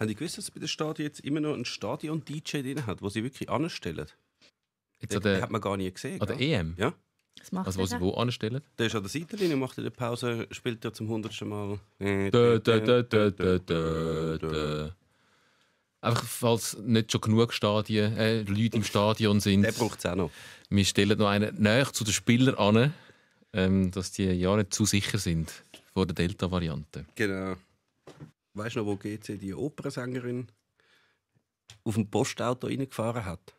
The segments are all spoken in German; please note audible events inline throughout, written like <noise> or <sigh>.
Haben die gewusst, dass es bei den Stadion jetzt immer noch ein Stadion-DJ drin hat, wo sie wirklich anstellen? Jetzt Den an der, hat man gar nie gesehen. an der gell? EM? Ja? Was macht Also, wo wo anstellen? Der ist an der Seitenlinie, macht eine Pause, spielt er zum hundertsten Mal. Dö, dö, dö, dö, dö, dö, dö. Einfach, falls nicht schon genug Stadien, äh, Leute im Stadion sind. Der braucht es auch noch. Wir stellen noch einen näher zu den Spielern an, ähm, dass die ja nicht zu sicher sind vor der Delta-Variante. Genau weißt du noch, wo GC die Opernsängerin auf dem Postauto reingefahren hat?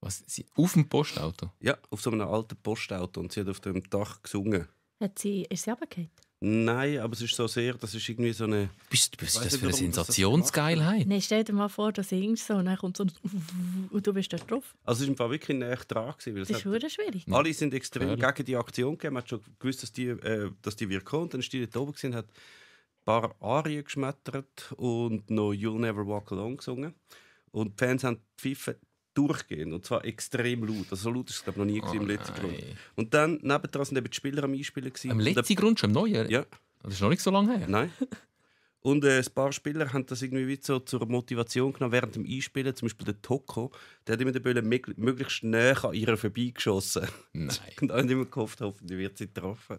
Was? Sie, auf dem Postauto? Ja, auf so einem alten Postauto. Und sie hat auf dem Dach gesungen. Hat sie, ist sie runtergefallen? Nein, aber es ist so sehr, das ist irgendwie so eine... Bist, bist das nicht, für eine Sensationsgeilheit? Nein, stell dir mal vor, du singst so und dann kommt so ein und du bist da drauf. Also es war wirklich näher dran. Gewesen, weil das ist wirklich schwierig. Alle sind extrem ja. gegen die Aktion gegangen. Man hat schon gewusst, dass die, äh, dass die wirken. Und dann ist die da oben gesehen hat paar Arien geschmettert und noch You'll Never Walk Alone gesungen. Und die Fans haben pfiffen durchgehend und zwar extrem laut. Also so laut war es glaube noch nie oh, im letzten Grund. Und dann nebendran sind eben die Spieler am Einspielen. Gewesen. Am letzten Grund schon, im neuen? Ja. Das ist noch nicht so lange her. Nein. Und äh, ein paar Spieler haben das irgendwie wie so zur Motivation genommen während dem Einspielen. Zum Beispiel der Toko, der hat immer den Böllen möglichst näher an ihrer vorbeigeschossen. Nein. <laughs> Und dann immer gehofft, hoffentlich wird sie getroffen.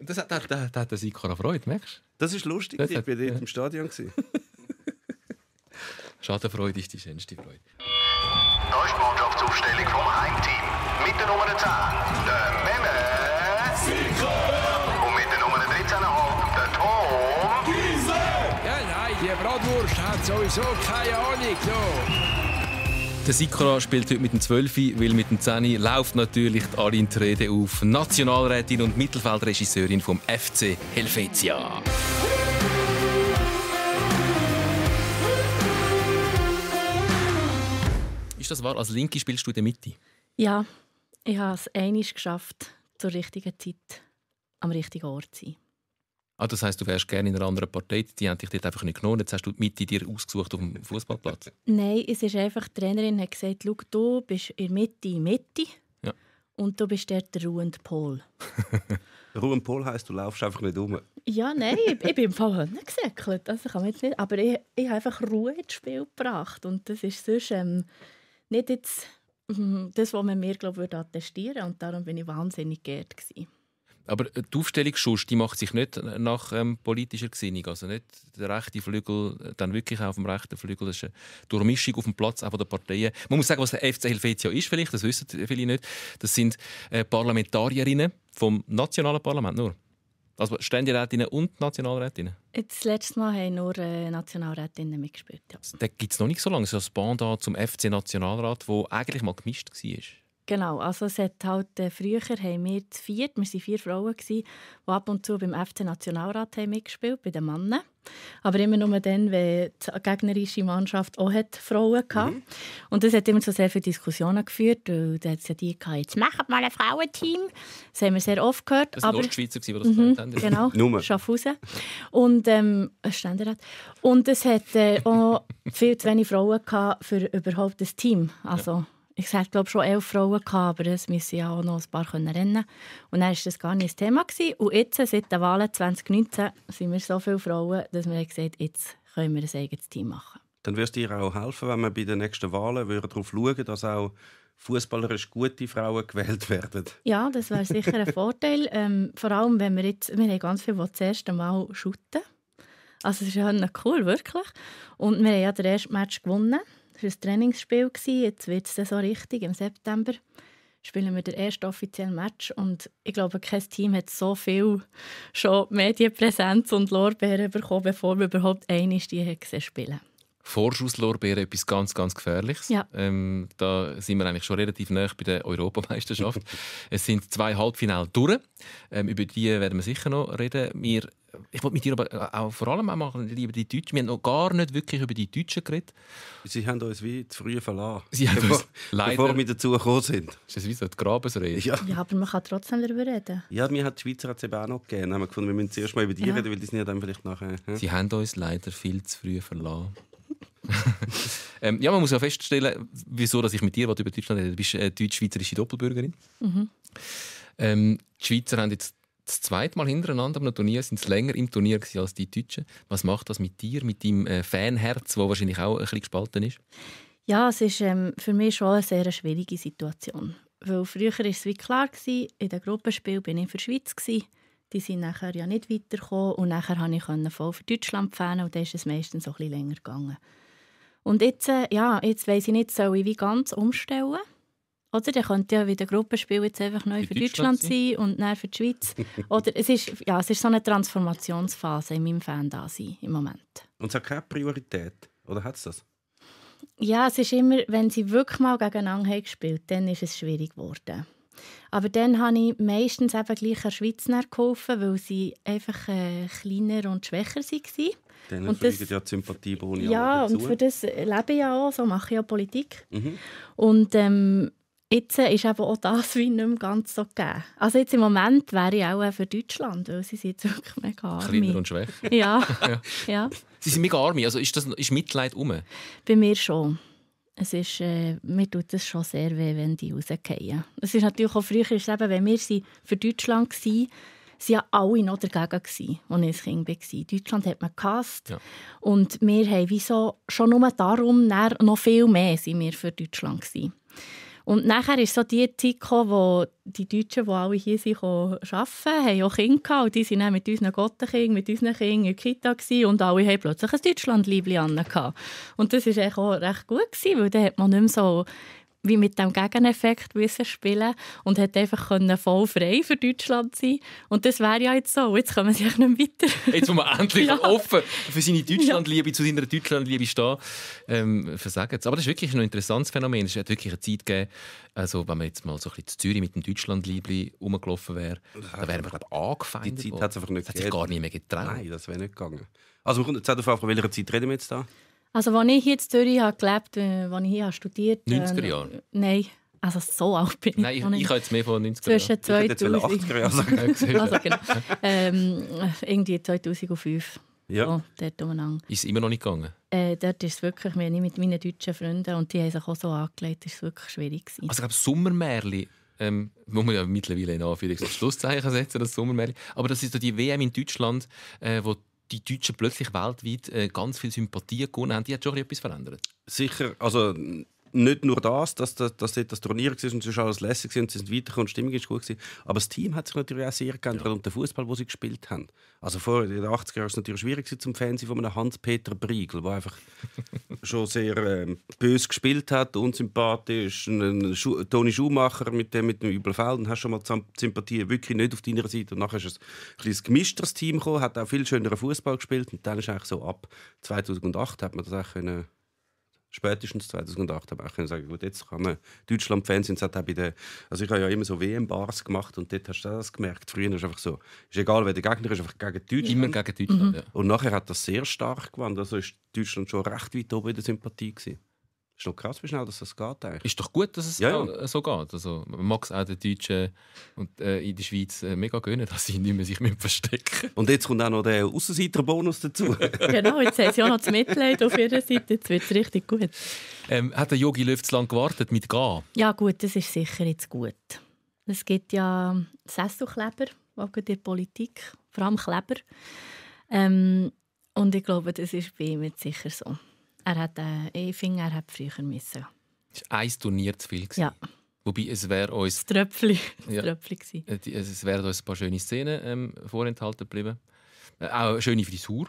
Das hat, das, das, das hat der Sikora Freude, merkst du? Das ist lustig, das ich war bin dort ja. im Stadion. <laughs> Schadenfreude ist die schönste Freude. Da ist die Mannschaftsaufstellung vom Heimteam. Mit der Nummer 10, der Memme. Sicher! Und mit der Nummer 13, der Tom. Giese! Ja, nein, die Bratwurst hat sowieso keine Ahnung. So. Der Sikora spielt heute mit dem 12, weil mit dem 10 läuft natürlich Aline Trede auf. Nationalrätin und Mittelfeldregisseurin vom FC Helvetia. Ist das wahr? Als Linke spielst du in der Mitte? Ja, ich habe es einig geschafft, zur richtigen Zeit am richtigen Ort zu sein. Ah, das heisst, du wärst gerne in einer anderen Partei, die haben dich dort einfach nicht genommen. Jetzt hast du die Mitte dir ausgesucht auf dem Fußballplatz. Nein, es ist einfach, die Trainerin hat gesagt, Schau, du bist in der Mitte, in Mitte. Ja. Und du bist dort der ruhende Pol. <laughs> ruhende Pol heisst, du laufst einfach nicht um. ja, nein, ich, ich bin im Fall Hörner gesäckelt. Also kann jetzt nicht, aber ich, ich habe einfach Ruhe ins Spiel gebracht. Und das ist sonst ähm, nicht jetzt, mhm, das, was man mir glaub, würde attestieren würde. Und darum war ich wahnsinnig geehrt. Gewesen. Aber äh, die Aufstellung Schuss, die macht sich nicht nach ähm, politischer Gesinnung. Also nicht der rechte Flügel, äh, dann wirklich auch auf dem rechten Flügel. Das ist eine Durchmischung auf dem Platz auch von den Parteien. Man muss sagen, was der FC Helvetia ist, vielleicht, das wissen viele nicht. Das sind äh, Parlamentarierinnen vom nationalen Parlament nur. Also Ständerätinnen und Nationalrätinnen? Das letzte Mal haben nur äh, Nationalrätinnen mitgespielt. Ja. Da gibt es noch nicht so lange. Das ist das Band zum FC Nationalrat, wo eigentlich mal gemischt war. Genau, also es hat halt, äh, früher haben wir zu viert, wir waren vier Frauen, gewesen, die ab und zu beim FC Nationalrat haben mitgespielt bei den Männern. Aber immer nur dann, wenn die gegnerische Mannschaft auch hat Frauen hatte. Mhm. Und das hat immer zu sehr vielen Diskussionen geführt, weil da hat es ja die gehabt, jetzt macht mal ein Frauenteam. Das haben wir sehr oft gehört. Das waren aber... Ostschweizer, die das mhm, haben. Genau, <laughs> nur. Schaffhausen. Und, ähm, Ständerat. Und es hat äh, auch viel zu wenig Frauen gehabt für überhaupt das Team. Also... Ja ich hatte, glaube schon elf Frauen, gehabt, aber es müssen ja auch noch ein paar können rennen Und dann war das gar nicht das Thema. Gewesen. Und jetzt, seit den Wahlen 2019, sind wir so viele Frauen, dass wir gesagt haben, jetzt können wir ein eigenes Team machen. Dann wirst du dir auch helfen, wenn wir bei den nächsten Wahlen darauf schauen dass auch fußballerisch gute Frauen gewählt werden. Ja, das wäre sicher ein Vorteil. <laughs> Ähm, vor allem, wenn wir jetzt, wir haben ganz viele, die das erste Mal shooten. Also es ist ja cool, wirklich. Und wir haben ja den ersten Match gewonnen war ein Trainingsspiel. Jetzt wird es so richtig. Im September spielen wir den ersten offiziellen Match. Und ich glaube, kein Team hat so viel schon Medienpräsenz und Lorbeeren bekommen, bevor wir überhaupt eine die gesehen spielen. Vorschusslorbeeren etwas ganz, ganz Gefährliches. Ja. Ähm, da sind wir eigentlich schon relativ nah bei der Europameisterschaft. <laughs> es sind zwei Halbfinale durch. Ähm, über die werden wir sicher noch reden. Wir ich wollte mit dir aber äh, auch vor allem auch machen, lieber die Deutschen. Wir haben noch gar nicht wirklich über die Deutschen geredet. Sie haben uns wie zu früh verlassen. Sie haben bevor, uns leider, bevor wir dazu gekommen sind. Ist das wie so die Grabensrede? Ja. ja. aber man kann trotzdem darüber reden. Ja, mir hat die Schweizer hat es eben auch noch gegeben. Haben wir gefunden, wir müssen zuerst mal über die ja. reden, weil die sind ja dann vielleicht nachher... Hm? Sie haben uns leider viel zu früh verlassen. <laughs> ähm, ja, man muss ja feststellen, wieso dass ich mit dir über Deutschland rede. Du bist eine äh, deutsch-schweizerische Doppelbürgerin. Mhm. Ähm, die Schweizer haben jetzt das zweite Mal hintereinander am Turnier sind sie länger im Turnier als die Deutschen. Was macht das mit dir, mit deinem äh, Fanherz, wo wahrscheinlich auch ein bisschen gespalten ist? Ja, es ist ähm, für mich schon eine sehr schwierige Situation. Weil früher war es wie klar, gewesen, in den Gruppenspiel bin ich für die Schweiz. Gewesen. Die sind nachher ja nicht weitergekommen und nachher konnte ich voll für Deutschland fahren und dann ist es meistens so ein bisschen länger gegangen. Und jetzt, äh, ja, jetzt weiss ich nicht, soll ich wie ganz umstellen oder der könnte ja wieder Gruppenspiel jetzt einfach neu für, für Deutschland, Deutschland, sein und dann für die Schweiz. <laughs> Oder es ist, ja, es ist so eine Transformationsphase in meinem Fan-Dasein im Moment. Und es hat keine Priorität, oder hat es das? Ja, es ist immer, wenn sie wirklich mal gegeneinander haben gespielt haben, dann ist es schwierig geworden. Aber dann habe ich meistens eben gleich an Schweizer geholfen, weil sie einfach äh, kleiner und schwächer waren. Dann und das, ja die Sympathie Ja, und für das lebe ich ja auch, so mache ich ja Politik. Mhm. Und ähm, jetzt ist eben auch das wie nicht mehr ganz so gegeben. Also jetzt im Moment wäre ich auch äh, für Deutschland, weil sie sind jetzt wirklich mega arm. Kleiner und schwächer. <laughs> Ja. <laughs> ja. Sie sind mega arm, also ist, das, ist Mitleid um? Bei mir schon. Es ist, äh, mir tut es schon sehr weh, wenn die rausgehen. Es ist natürlich auch früher, ist eben, wenn wir sie für Deutschland waren, sie ja alle noch dagegen als ich ein Kind war. Deutschland hat man gehasst. Ja. Und wir haben wieso schon nur darum, noch viel mehr sind wir für Deutschland gewesen. Und nachher ist so die Zeit gekommen, wo die Deutschen, die alle hier sind, arbeiten, haben auch Kinder gehabt. Und die waren dann mit unseren Gottenkindern, mit unseren Kindern in der Kita gewesen. Und alle hatten plötzlich ein Deutschland-Liebli Und das war auch recht gut, gewesen, weil dann hat man nicht mehr so wie mit dem Gegeneffekt müssen spielen und hätte einfach können voll frei für Deutschland sein und das wäre ja jetzt so. Jetzt kommen sie nicht mehr weiter. Jetzt, wo man endlich <laughs> ja. offen für seine Deutschlandliebe, ja. zu seiner Deutschlandliebe stehen, ähm, versagen Aber das ist wirklich ein interessantes Phänomen. Es hat wirklich eine Zeit gegeben, also wenn man jetzt mal so ein bisschen zu Zürich mit dem Deutschlandliebe rumgelaufen wäre, dann wäre man glaube angefeindet Die Zeit hat es einfach nicht gegeben. hat sich gar nicht mehr getraut. Nein, das wäre nicht gegangen. Also, es hat auf welcher Zeit reden wir jetzt da? Also, als ich hier in Zürich gelebt habe, äh, als ich hier studiert habe. Äh, 90er Jahre? Äh, nein. Also so alt bin ich. Nein, ich, ich, habe jetzt mehr von 90 er Jahren. Zwischen 2000. 80er Jahren also, genau. ähm, irgendwie 2005. Ja. So, dort umeinander. Ist es immer noch nicht gegangen? Äh, dort ist es wirklich, wir nicht mit meinen deutschen Freunden und die haben sich auch so angelegt, ist wirklich schwierig gewesen. Also ich glaube, Sommermärchen ähm, muss man ja mittlerweile in Anführungszeichen setzen, das Sommermärchen. Aber das ist so die WM in Deutschland, äh, wo die Deutschen plötzlich weltweit äh, ganz viel Sympathie gewonnen haben, die hat schon etwas verändert. Sicher, also nicht nur das, dass, dass, dass dort das Turnier war und es war alles lässig war und sie sind weitergekommen und die Stimmung war gut. Gewesen. Aber das Team hat sich natürlich auch sehr geändert ja. und der Fußball, den sie gespielt haben. Also vor den 80er Jahren war es natürlich schwierig zum Fan von einem Hans-Peter Briegel, der einfach <laughs> schon sehr ähm, bös gespielt hat, unsympathisch. Ein Schu Toni Schumacher mit dem, mit dem Übelfeld. Und hast schon mal die Sympathie wirklich nicht auf deiner Seite. Und nachher ist es ein kleines gemischtes Team gekommen, hat auch viel schöneren Fußball gespielt. Und dann ist eigentlich so ab 2008 hat man das auch können spätestens 2008 habe ich können sagen, gut, jetzt kann man Deutschland-Fans sind auch bei der, also ich habe ja immer so WM-Bars gemacht und dort hast du das gemerkt. Früher ist einfach so, ist egal, wer der Gegner ist, einfach gegen Deutschland. Immer gegen Deutschland, mhm. ja. Und nachher hat das sehr stark gewonnen, also ist Deutschland schon recht weit oben in der Sympathie gewesen. Es ist doch krass, wie schnell dass das geht. Eigentlich. Ist doch gut, dass es ja, ja. so äh, geht. Also, man mag es auch den Deutschen und, äh, in der Schweiz äh, mega gönnen, <laughs> dass sie nicht mehr sich nicht verstecken Und jetzt kommt auch noch der Aussenseiterbonus dazu. <laughs> genau, jetzt haben sie auch noch das Mitleid auf ihrer Seite. Jetzt wird es richtig gut. Ähm, hat der Yogi Löw zu lange gewartet mit Gehen? Ja gut, das ist sicher jetzt gut. Es gibt ja Sesselkleber, auch in der Politik, vor allem Kleber. Ähm, und ich glaube, das ist bei ihm jetzt sicher so. Er hat, äh, ich finde, er hat früher müssen. Das war ein Turnier zu viel. Ja. Wobei es wäre uns. Das Tröpfchen. <laughs> Ja, Tröpfchen äh, es wären uns ein paar schöne Szenen ähm, vorenthalten geblieben. Äh, auch eine schöne Frisur.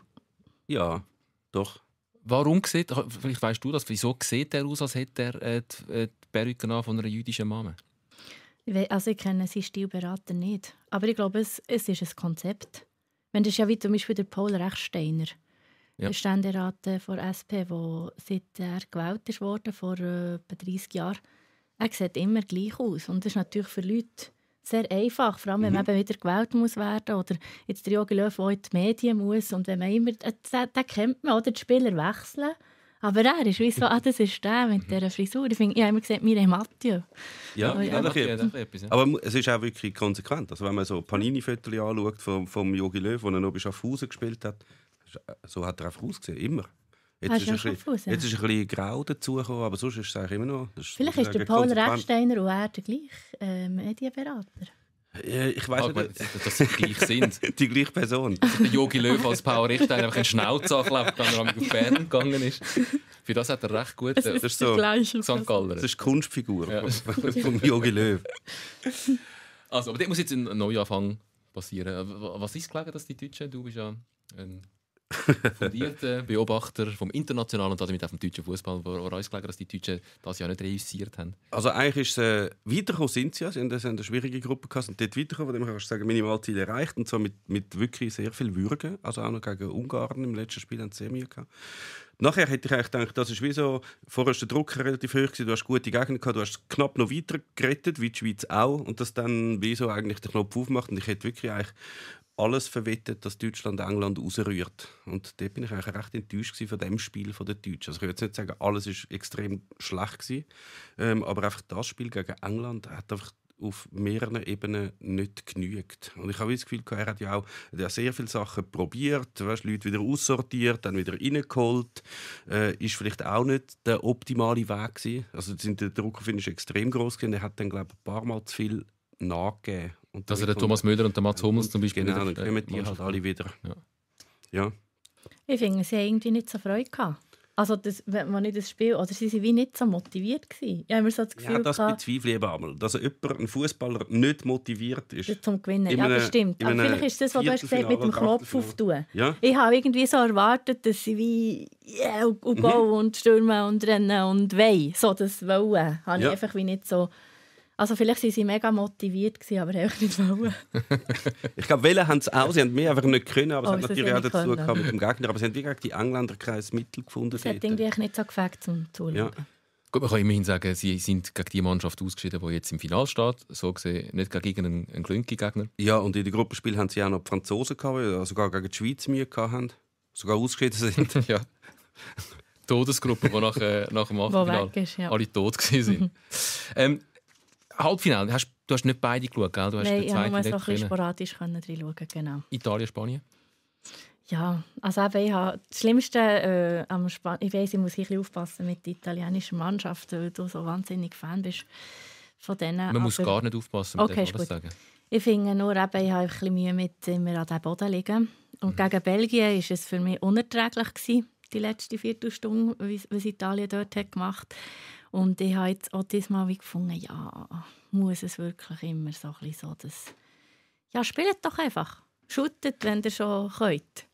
Ja, doch. Warum sieht, vielleicht weißt du das, wieso sieht er aus, als hätte er äh, die, äh, die Perücke von einer jüdischen Mama? Also ich kenne seinen Stilberater nicht. Aber ich glaube, es, es ist ein Konzept. Wenn das ist ja wie zum Beispiel der Paul Rechsteiner ja. der Ständerat von SP, der seit er gewählt wurde, vor äh, etwa 30 Jahren, er sieht immer gleich aus. Und das ist natürlich für Leute sehr einfach, vor allem wenn mhm. man eben wieder gewählt muss werden oder jetzt der Jogi Löw, der in die Medien muss und wenn man immer, äh, den, kennt man, oder die Spieler wechseln. Aber er ist wie so, ah, das ist der mit mhm. dieser Frisur. Ich, finde, ich habe immer gesagt, wir haben Mathieu. Ja, aber, ja. Etwas, ja. aber es ist auch wirklich konsequent. Also wenn man so Panini-Fotos anschaut vom, vom Jogi Löw, wo er noch bei Schaffhausen gespielt hat, äh, so hat er einfach ausgesehen, immer. Jetzt ist, ein bisschen, jetzt ist ein bisschen grau dazugekommen, aber sonst ist es eigentlich immer noch... Ist, Vielleicht ist der Paul Rechsteiner und er der gleiche äh, Medienberater. Ich weiß aber, ah, nicht, dass sie gleich sind. <laughs> die gleiche Person. Also Jogi Löw als Paul Richter einfach einen Schnauz angeklebt, als er auf Bern gegangen ist. Für das hat er recht gut. Das äh, ist, das ist so St. Galler. Das ist die Kunstfigur ja. von Jogi Löw. Also, aber dort muss jetzt ein Neuanfang passieren. Äh, was ist gelegen, dass die Deutschen, du bist ja ein fundierte Beobachter vom internationalen und damit auch vom deutschen Fußball, wo uns gelegen dass die Deutschen das ja nicht reüssiert haben. Also eigentlich ist es äh, weitergekommen sind sie ja, sie haben eine schwierige Gruppe gehabt und dort weitergekommen, von dem kannst du sagen, Minimalziel erreicht und zwar mit, mit wirklich sehr viel Würgen, also auch noch gegen Ungarn im letzten Spiel haben sie sehr Mühe Nachher hätte ich eigentlich gedacht, das ist wie so, vorher war der Druck relativ hoch, gewesen, du hast gute Gegner gehabt, du hast knapp noch weiter gerettet, wie die Schweiz auch, und das dann wie so eigentlich den Knopf aufmacht. Und ich hätte wirklich eigentlich alles verwettet, dass Deutschland England rausrührt. Und da bin ich eigentlich recht enttäuscht von dem Spiel von den Deutschen. Also ich würde jetzt nicht sagen, alles ist extrem schlecht gewesen, ähm, aber einfach das Spiel gegen England hat einfach auf mehreren Ebenen nicht genügt. Und ich habe das Gefühl, er hat ja auch er hat sehr viele Sachen probiert, weißt, Leute wieder aussortiert, dann wieder reingeholt. Äh, ist vielleicht auch nicht der optimale Weg gewesen. Also der Druck auf ihn ist extrem groß gewesen. Er hat dann, glaube ich, ein paar Mal zu viel nachgegeben. Und Dass er Thomas Müller und den Mats Hummels zum Beispiel Genau, dann äh, kommen die halt alle wieder. Ja. ja. Ich finde, sie haben irgendwie nicht so Freude gehabt. Also, das, wenn man nicht das Spiel, oder sie waren wie nicht so motiviert. Gewesen. Ich habe mir so das Gefühl, ja, das gehabt, bezweifle ich eben einmal. Dass jemand, ein Fußballer nicht motiviert ist. Zum Gewinnen, ja, das stimmt. Aber vielleicht ist das, was du hast gesagt hast, mit dem Klopf auftun. Ja? Ich habe irgendwie so erwartet, dass sie wie yeah, und, und, mhm. und stürmen und rennen und weinen. So das Wollen habe ja. ich einfach wie nicht so... Also vielleicht waren sie mega motiviert, gewesen, aber einfach nicht wollen. <laughs> ich glaube, Wellen haben es auch. Sie haben mehr einfach nicht können, aber oh, es hat natürlich auch dazu gekommen mit dem Gegner. Aber sie haben wirklich die Engländer kein Mittel gefunden. Das hat irgendwie nicht so gefällt zum Zuschauen. Ja. Gut, man kann immerhin sagen, sie sind gegen die Mannschaft ausgeschieden, die jetzt im Finale steht. So gesehen nicht gegen einen, einen gegner Ja, und in den Gruppenspielen haben sie auch noch die Franzosen gehabt, die also sogar gegen die Schweiz Mühe haben. Sogar ausgeschieden sind. <laughs> ja. Todesgruppe, die nach, äh, nach dem Achtelfinale ja. alle tot waren. <laughs> ähm, Halbfinale, hast, du hast nicht beide geschaut, gell? Du hast Nein, ich habe nur noch ein sporadisch reinschauen genau. Italien, Spanien? Ja, also eben, ich habe das Schlimmste äh, am Spanien, ich weiß, ich muss ein aufpassen mit der italienischen Mannschaft, weil du so wahnsinnig Fan bist von denen. Man aber... muss gar nicht aufpassen, mit okay, dem, ist sagen. Ich finde nur, eben, ich habe ein bisschen Mühe mit immer an diesem Boden liegen. Und mhm. gegen Belgien war es für mich unerträglich, gewesen, die letzte Viertelstunde, was Italien dort hat gemacht hat. Und ich habe jetzt auch diesmal gefunden, ja, muss es wirklich immer so ein bisschen so, dass, ja, spielt doch einfach. Schuttet, wenn ihr schon könnt.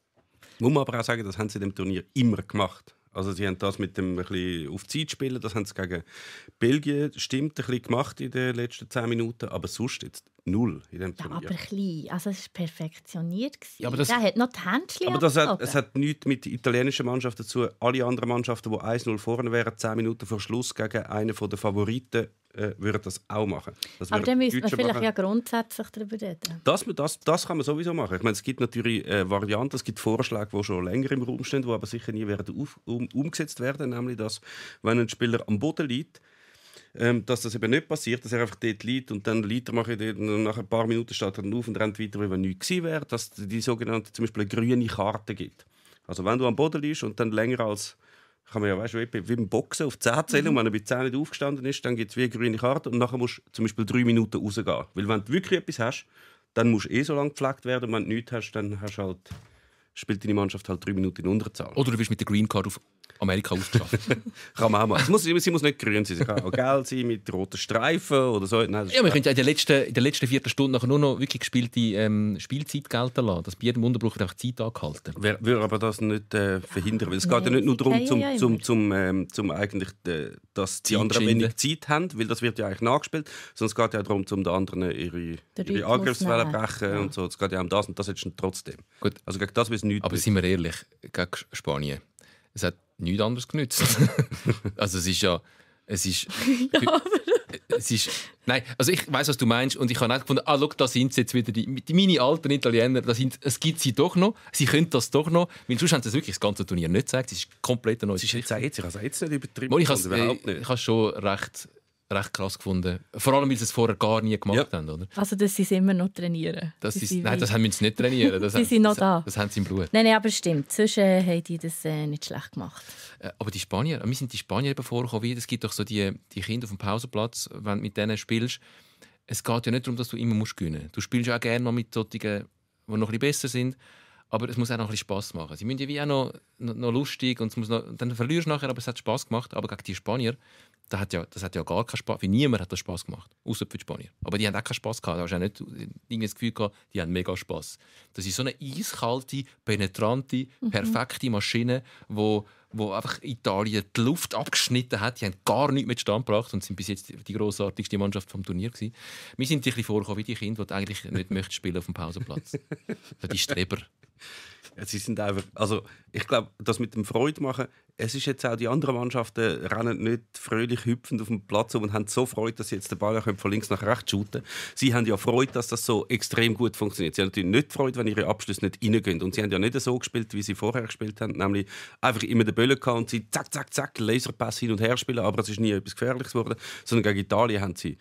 Muss man aber auch sagen, das haben sie in dem Turnier immer gemacht. Also sie haben das mit dem ein bisschen auf Zeit spielen, das haben sie gegen Belgien stimmt ein bisschen gemacht in den letzten zehn Minuten, aber sonst jetzt null in dem ja, Turnier. aber klein, also es war perfektioniert. Ja, aber das, Der hat noch die Händchen Aber das hat, es hat nichts mit der italienischen Mannschaft dazu. Alle anderen Mannschaften, die 1-0 vorne wären, zehn Minuten vor Schluss gegen einen der Favoriten äh, würden das auch machen. Das aber dann müsste man vielleicht machen. ja grundsätzlich darüber reden. Das, das, das kann man sowieso machen. Ich meine, es gibt natürlich äh, Varianten, es gibt Vorschläge, die schon länger im Raum stehen, die aber sicher nie werden auf, um, umgesetzt werden, nämlich dass, wenn ein Spieler am Boden liegt, ähm, dass das eben nicht passiert, dass er einfach dort liegt und dann Liter mache ich und nach ein paar Minuten steht er auf und rennt weiter, wie wenn nichts gewesen wäre, dass die sogenannte zum Beispiel eine grüne Karte gibt. Also wenn du am Boden liegst und dann länger als kann man ja, weißt, wie, beim Boxen auf 10 zählen mhm. und wenn er bei 10 nicht aufgestanden ist, dann gibt es wie eine grüne Karte und nachher musst du zum Beispiel drei Minuten rausgehen. Weil wenn du wirklich etwas hast, dann musst du eh so lange gepflegt werden und wenn du nichts hast, dann hast halt, spielt deine Mannschaft halt drei Minuten in Unterzahl. Oder du bist mit der Green Card auf Amerika ausgeschafft. <laughs> kann man auch mal. Muss, sie muss nicht grün sein, sie kann auch gelb sein mit roten Streifen oder so. Nein, ja, man könnte in der letzten, in der letzten vierten Stunde nachher nur noch wirklich gespielte ähm, Spielzeit gelten lassen, dass bei jedem Unterbruch einfach Zeit angehalten wird. Würde aber das nicht äh, verhindern, weil es nee, geht ja nicht nur darum, zum, ja zum, zum, ähm, zum eigentlich, äh, dass die Zeit anderen schinden. wenig Zeit haben, weil das wird ja eigentlich nachgespielt, sondern es geht ja darum, zum den anderen ihre, der ihre Angriffswelle brechen ja. und so. Es geht ja um das und das jetzt trotzdem. Gut. Also gegen das wissen nichts. Aber sind wir ehrlich, gegen Spanien es hat nichts anderes genützt. <laughs> also es ist ja, es ist, <laughs> ja, es ist, nein, also ich weiß, was du meinst und ich habe auch gefunden, ah, look, da sind sie jetzt wieder die, die meine alten Italiener, da sind, es gibt sie doch noch, sie können das doch noch, weil sonst haben sie das wirklich das ganze Turnier nicht gezeigt, es ist komplett neu. Sie ist jetzt, ich habe es jetzt nicht übertrieben. Ich habe es äh, schon recht recht krass gefunden. Vor allem, weil sie es vorher gar nie gemacht ja. haben, oder? Also, dass sie es immer noch trainieren. Das ist, nein, das haben sie nicht trainieren. Das <laughs> sie haben, sind noch das, da. Das haben sie im Blut. Nein, nein aber stimmt. Sonst äh, haben die das äh, nicht schlecht gemacht. Äh, aber die Spanier, wir sind die Spanier eben vorgekommen. Es gibt doch so die, die Kinder auf dem Pausenplatz, wenn du mit denen spielst. Es geht ja nicht darum, dass du immer musst gewinnen musst. Du spielst auch gerne mal mit solchen, die noch ein bisschen besser sind. Aber es muss auch noch ein bisschen Spass machen. Sie müssen ja wie auch noch, noch, noch lustig und es muss noch, dann verlierst du nachher, aber es hat Spass gemacht. Aber gegen die Spanier, das hat ja, das hat ja gar keinen Spass, für niemand hat das Spass gemacht, außer für die Spanier. Aber die haben auch keinen Spass gehabt, da hast du auch nicht das Gefühl gehabt, die haben mega Spass. Das ist so eine eiskalte, penetrante, mhm. perfekte Maschine, wo wo einfach Italien die Luft abgeschnitten hat. Die haben gar nichts mehr zustande gebracht und sind bis jetzt die grossartigste Mannschaft vom Turnier gewesen. Wir sind ein bisschen vorgekommen wie die Kinder, die eigentlich nicht spielen auf dem Pausenplatz. so <laughs> die Streber, äh, sie sind einfach, also ich glaube, das mit dem Freude machen, es ist jetzt auch die anderen Mannschaften rennen nicht fröhlich hüpfend auf den Platz und haben so Freude, dass sie jetzt den Ball auch von links nach rechts shooten können. Sie haben ja Freude, dass das so extrem gut funktioniert. Sie haben natürlich nicht Freude, wenn ihre Abschlüsse nicht reingehen. Und sie haben ja nicht so gespielt, wie sie vorher gespielt haben, nämlich einfach immer den Böllen gehabt und sie zack, zack, zack, Laserpass hin und her spielen, aber es ist nie etwas Gefährliches geworden, sondern gegen Italien haben sie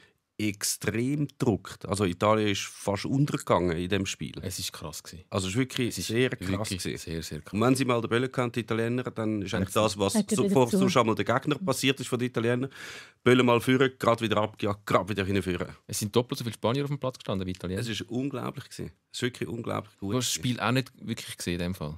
extrem gedruckt. Also Italien ist fast untergegangen in dem Spiel. Es ist krass gewesen. Also es ist wirklich es ist sehr krass gewesen. Sehr, sehr krass. Und wenn sie mal den Böllen kannten, die Italiener, dann ist eigentlich das, was zuvor zu. schon mal der Gegner passiert ist von den Italienern. Böllen mal führen, gerade wieder abgejagt, gerade wieder hinführen. Es sind doppelt so viele Spanier auf dem Platz gestanden wie Italiener. Es ist unglaublich gewesen. Es ist wirklich unglaublich gut. Du hast das Spiel auch nicht wirklich gesehen in dem Fall.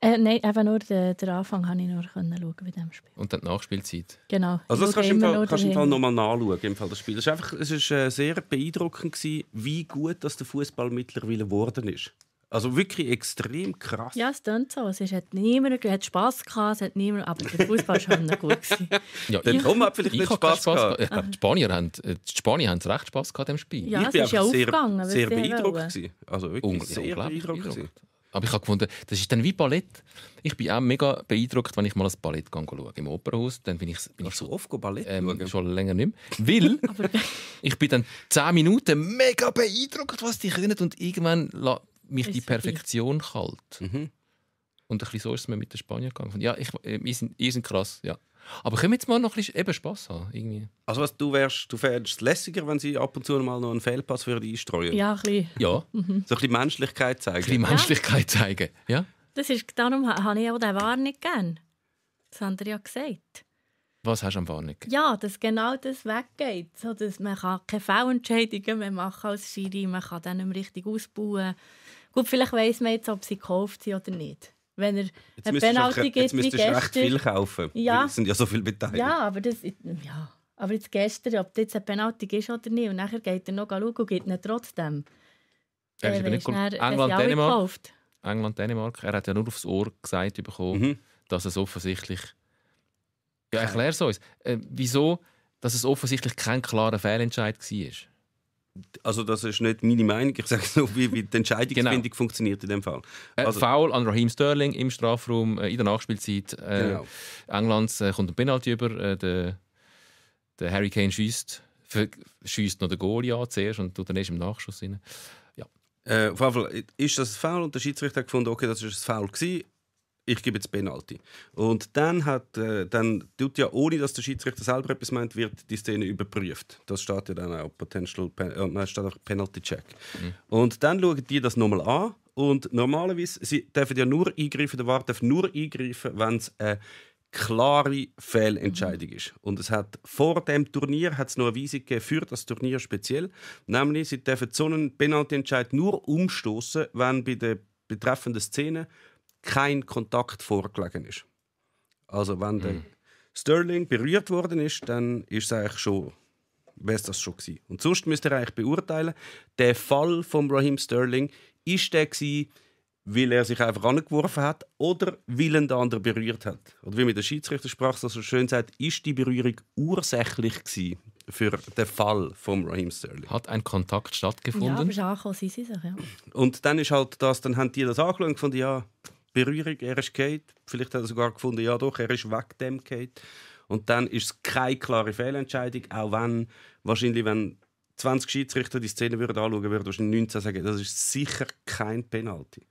Äh, nein, einfach nur den, den Anfang konnte ich nur schauen bei diesem Spiel. Und dann die Nachspielzeit? Genau. Also das kannst du im Fall, kannst im Fall nochmal nachschauen, im Fall des Spiels. Es war einfach es war äh, sehr beeindruckend, gewesen, wie gut dass der Fußball mittlerweile geworden ist. Also wirklich extrem krass. Ja, es klingt so. Es hat niemand, es hat Spass gehabt, es hat niemand, aber der Fußball war <laughs> schon gut. Gewesen. ja, der Tom hat vielleicht ich nicht Spass, Spass gehabt. gehabt. Ja, die Spanier haben, äh, die Spanier haben recht Spass gehabt im Spiel. Ja, ich es bin ist ja sehr, aufgegangen. Sehr beeindruckt gewesen. Also wirklich sehr beeindruckt. Aber ich habe gefunden, das ist dann wie Ballett. Ich bin auch mega beeindruckt, wenn ich mal ein Ballett schaue im Opernhaus. Dann bin ich, bin ich so oft Ballett ähm, schon länger nicht mehr. Weil <laughs> ich bin dann zehn Minuten mega beeindruckt, was die können und irgendwann lässt mich die Perfektion kalt. Mhm. Und ein bisschen so ist es mir mit den Spaniern gegangen. Ja, ich, äh, ihr, sind, ihr sind krass, ja. Aber können wir jetzt mal noch ein bisschen eben Spass haben? Irgendwie. Also was, du wärst, du fändest lässiger, wenn sie ab und zu mal noch einen Fehlpass würde einstreuen? Ja, ein bisschen. Ja. Mhm. So ein bisschen Menschlichkeit zeigen. Ein bisschen Menschlichkeit ja. zeigen, ja. Das ist, darum habe ich auch den Warn nicht gern. Das haben ja gesagt. Was hast du am Warnung? Ja, dass genau das weggeht. So, dass man kann keine Fehlentscheidungen mehr machen als Schiri, man kann dann nicht richtig ausbauen. Gut, vielleicht weiss man jetzt, ob sie gekauft sind oder nicht wenn er jetzt eine Penalty gibt wie gestern. du recht viel kaufen, ja. es sind ja so viele beteiligt. Ja, aber das... Ja. Aber jetzt gestern, ob das jetzt eine Penalty ist oder nicht, und nachher geht er noch schauen und gibt ihn trotzdem. Er ist eben nicht dann, England, Dänemark. England, Dänemark. Er hat ja nur aufs Ohr gesagt bekommen, mhm. dass es offensichtlich. Ja, erklär es uns. Äh, wieso, dass es offensichtlich kein klarer Fehlentscheid war? also das ist nicht meine Meinung, ich sage nur, wie, wie die Entscheidungsfindung genau. funktioniert in dem Fall. Äh, also, Foul an Raheem Sterling im Strafraum äh, in der Nachspielzeit. Äh, genau. Englands äh, kommt ein Penalty über, der, der Harry Kane schießt, schießt noch den Goal an zuerst und tut dann erst im Nachschuss rein. Ja. auf jeden Fall ist das ein Foul und der Schiedsrichter hat gefunden, okay, das ist ein Foul gewesen ich gebe jetzt Penalty. Und dann hat, äh, dann tut ja, ohne dass der Schiedsrichter selber etwas meint, wird die Szene überprüft. Das steht ja dann auch Potential Pen äh, steht auch Penalty Check. Mhm. Und dann schauen die das nochmal an und normalerweise sie dürfen ja nur eingreifen, der Wart darf nur eingreifen, wenn es eine klare Fehlentscheidung mhm. ist. Und es hat vor dem Turnier hat noch eine Weisung für das Turnier speziell, nämlich sie dürfen so einen Penalty-Entscheid nur umstoßen, wenn bei der betreffenden Szene kein Kontakt vorgelegen ist. Also wenn der mhm. Sterling berührt worden ist, dann ist eigentlich schon wäre das schon gewesen. Und sonst müsst ihr eigentlich beurteilen, der Fall von Raheem Sterling ist der gewesen, weil er sich einfach angeworfen hat oder weil ihn der andere berührt hat. Oder wie mit der Schiedsrichtersprache so schön sagt, ist die Berührung ursächlich gewesen für den Fall von Raheem Sterling. Hat ein Kontakt stattgefunden? Ja, aber ist angekommen, sie sich, ja. Und dann ist halt das, dann haben die das angeschaut und gefunden, ja, Berührung, er ist Kate. Vielleicht hat er sogar gefunden, ja doch, er ist weg dem Kate. Und dann ist es keine klare Fehlentscheidung, auch wenn wahrscheinlich, wenn 20 Schiedsrichter die Szene würden anschauen würden, würden wahrscheinlich 19 sagen, das ist sicher kein Penalty.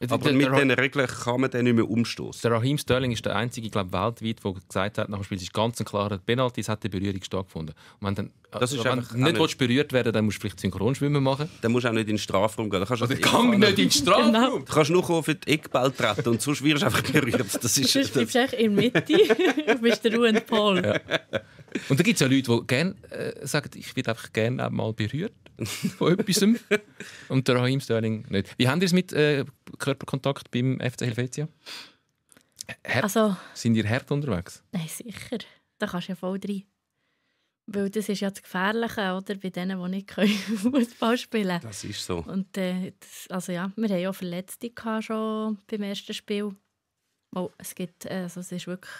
Also Aber mit diesen Regeln kann man dann nicht mehr umstoßen. Der Raheem Sterling ist der einzige, glaube weltweit, der gesagt hat, nach dem Spiel ist ganz klar, klarer Penalty, hat die Berührung stattgefunden. Und wenn dann, das also ist wenn du nicht, nicht berührt werden dann musst du vielleicht Synchronschwimmen machen. Dann musst du auch nicht in den Strafraum gehen. Dann kannst also, gang nicht in den Strafraum! genau. Du kannst nur auf die Eckball treten und sonst wirst du einfach berührt. Das ist, sonst bleibst du echt in der Mitte, <laughs> du bist der Ruhe Paul. Ja. Und da gibt es ja Leute, die gerne äh, sagen, ich würde einfach gerne mal berührt. <laughs> von etwas. Und der Raheem Sterling nicht. Wie haben ihr es mit äh, Körperkontakt beim FC Helvetia? Her also, sind ihr hart unterwegs? Nein, sicher. Da kannst du ja voll rein. Weil das ist ja das Gefährliche, oder? Bei denen, die nicht <laughs> Fußball spielen können. Das ist so. Und, äh, das, also ja, wir hatten ja Verletzte schon beim ersten Spiel. Oh, es, gibt, äh, also es ist wirklich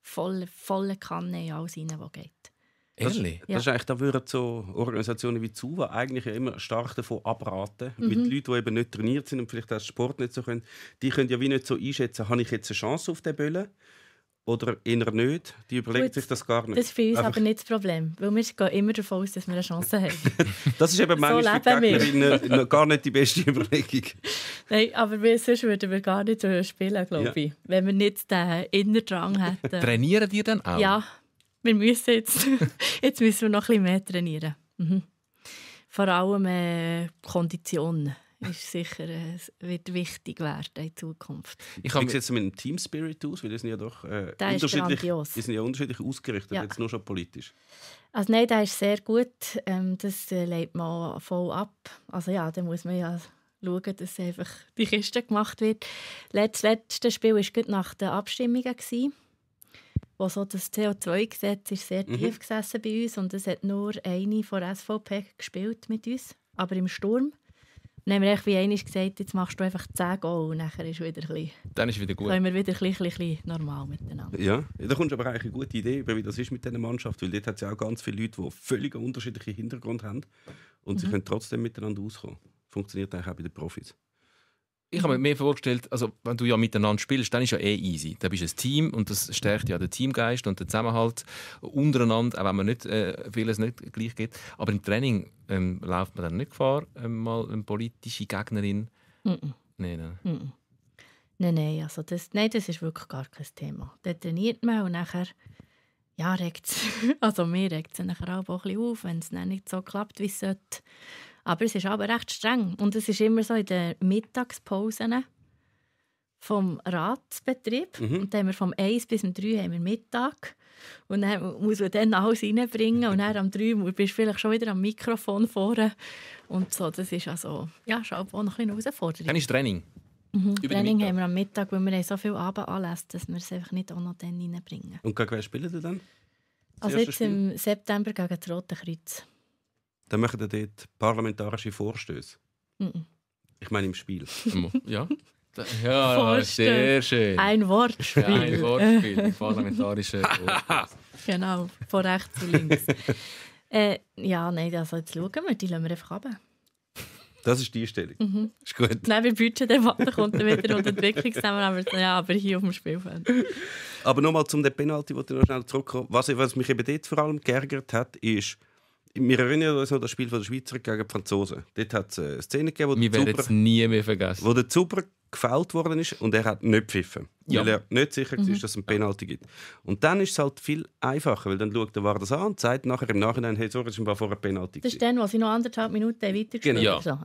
volle, volle Kanne in alles rein, was geht. Ehrlich? Das, das ja. ist da würden so Organisationen wie ZUWA eigentlich immer stark davon abraten, mhm. mit Leuten, die eben nicht trainiert sind und vielleicht auch Sport nicht so können. Die können ja wie nicht so einschätzen, habe ich jetzt eine Chance auf den Böllen oder eher nicht. Die überlegt Gut, sich das gar nicht. Das ist für uns Einfach. aber nicht das Problem, weil wir gehen immer davon aus, dass wir eine Chance haben. <laughs> das ist eben manchmal so für Gegnerinnen gar nicht die beste <laughs> Überlegung. Nein, aber wir, sonst würden wir gar nicht so spielen, glaube ja. ich, wenn wir nicht den Innerdrang <laughs> hätten. Trainieren die dann auch? Ja, wir müssen jetzt, <laughs> jetzt müssen wir noch ein bisschen mehr trainieren. Mhm. Vor allem äh, Kondition ist sicher, äh, wird wichtig werden in Zukunft. Ich habe jetzt mit dem Team Spirit aus, weil die sind ja doch äh, der unterschiedlich, die sind ja unterschiedlich ausgerichtet, ja. jetzt nur schon politisch. Also nein, der ist sehr gut. Ähm, das äh, legt man voll ab. Also ja, da muss man ja schauen, dass einfach die Kiste gemacht wird. Das letzte Spiel war nach den Abstimmungen. Gewesen wo so das CO2-Gesetz ist sehr mhm. tief gesessen bei uns und es hat nur eine von SVP gespielt mit uns, aber im Sturm. Dann haben wir wie einmal gesagt, jetzt machst du einfach 10 Goal und nachher ist wieder ein Dann ist wieder gut. Können wir wieder ein bisschen, bisschen, normal miteinander. Ja, da kommst du aber eigentlich eine gute Idee, über wie das ist mit dieser Mannschaft, weil dort hat es ja auch ganz viele Leute, die völlig unterschiedliche Hintergrund haben und mhm. sie können trotzdem miteinander auskommen. Funktioniert eigentlich auch bei den Profis ich habe mir vorgestellt, also wenn du ja miteinander spielst, dann ist ja eh easy. Dann bist du ein Team und das stärkt ja den Teamgeist und den Zusammenhalt untereinander, auch wenn man nicht, äh, vieles nicht gleich geht. Aber im Training ähm, läuft man dann nicht Gefahr, ähm, mal eine politische Gegnerin. Mm -mm. Nein, nein. nein, nein, also das, nein, das ist wirklich gar kein Thema. Da trainiert man und nachher ja, regt es, <laughs> also mir regt es nachher auch ein bisschen auf, wenn es nicht so klappt, wie es sollte. Aber es ist aber recht streng. Und es ist immer so in den Mittagspausen vom Ratsbetrieb. Mhm. Und dann haben wir vom 1 bis 3 haben wir Mittag. Und dann muss man dann alles reinbringen. Und dann am 3 bist du vielleicht schon wieder am Mikrofon vorne. Und so, das ist also, ja, schon auch noch ein eine Herausforderung. Dann ist Training. Mhm. Training haben wir am Mittag, weil wir so viel Abend Abendanlässe, dass wir es einfach nicht auch noch dann reinbringen. Und gegen wen spielen Sie dann? Das also jetzt Spiel? im September gegen das Rote Kreuz dann machen ihr dort parlamentarische Vorstöße. Mhm. Ich meine im Spiel. ja. Ja, Vorstell. sehr schön. Ein Wortspiel. Ja, ein Wortspiel, parlamentarische <laughs> Vorstöße. genau, von rechts zu links. <laughs> äh, ja, nein, also jetzt schauen wir, die lassen wir einfach runter. Das ist die Einstellung. Mhm. Ist gut. Nein, wir den Budgetdebatten kommt dann wieder und Entwicklungszusammenarbeit, ja, aber hier auf dem Spielfeld. Aber nochmal zum Penalty, wo ich noch schnell zurückkomme. Was, was mich eben dort vor allem geärgert hat, ist, wir erinnern uns noch das Spiel von der Schweizer gegen die Franzosen. Dort hat es eine Szene gegeben, wo der Zuber, nie mehr vergessen. Wo der Zuber gefault worden ist und er hat nicht pfiffen. Ja. Weil er nicht sicher mhm. dass es ein Penalty gibt. Und dann ist es halt viel einfacher, weil dann schaut er War das an und sagt nachher im Nachhinein, hey, sorry, es war vorher ein Penalty. Das ist dann, was ich noch anderthalb Minuten weitergespielt Genau. Ja. So.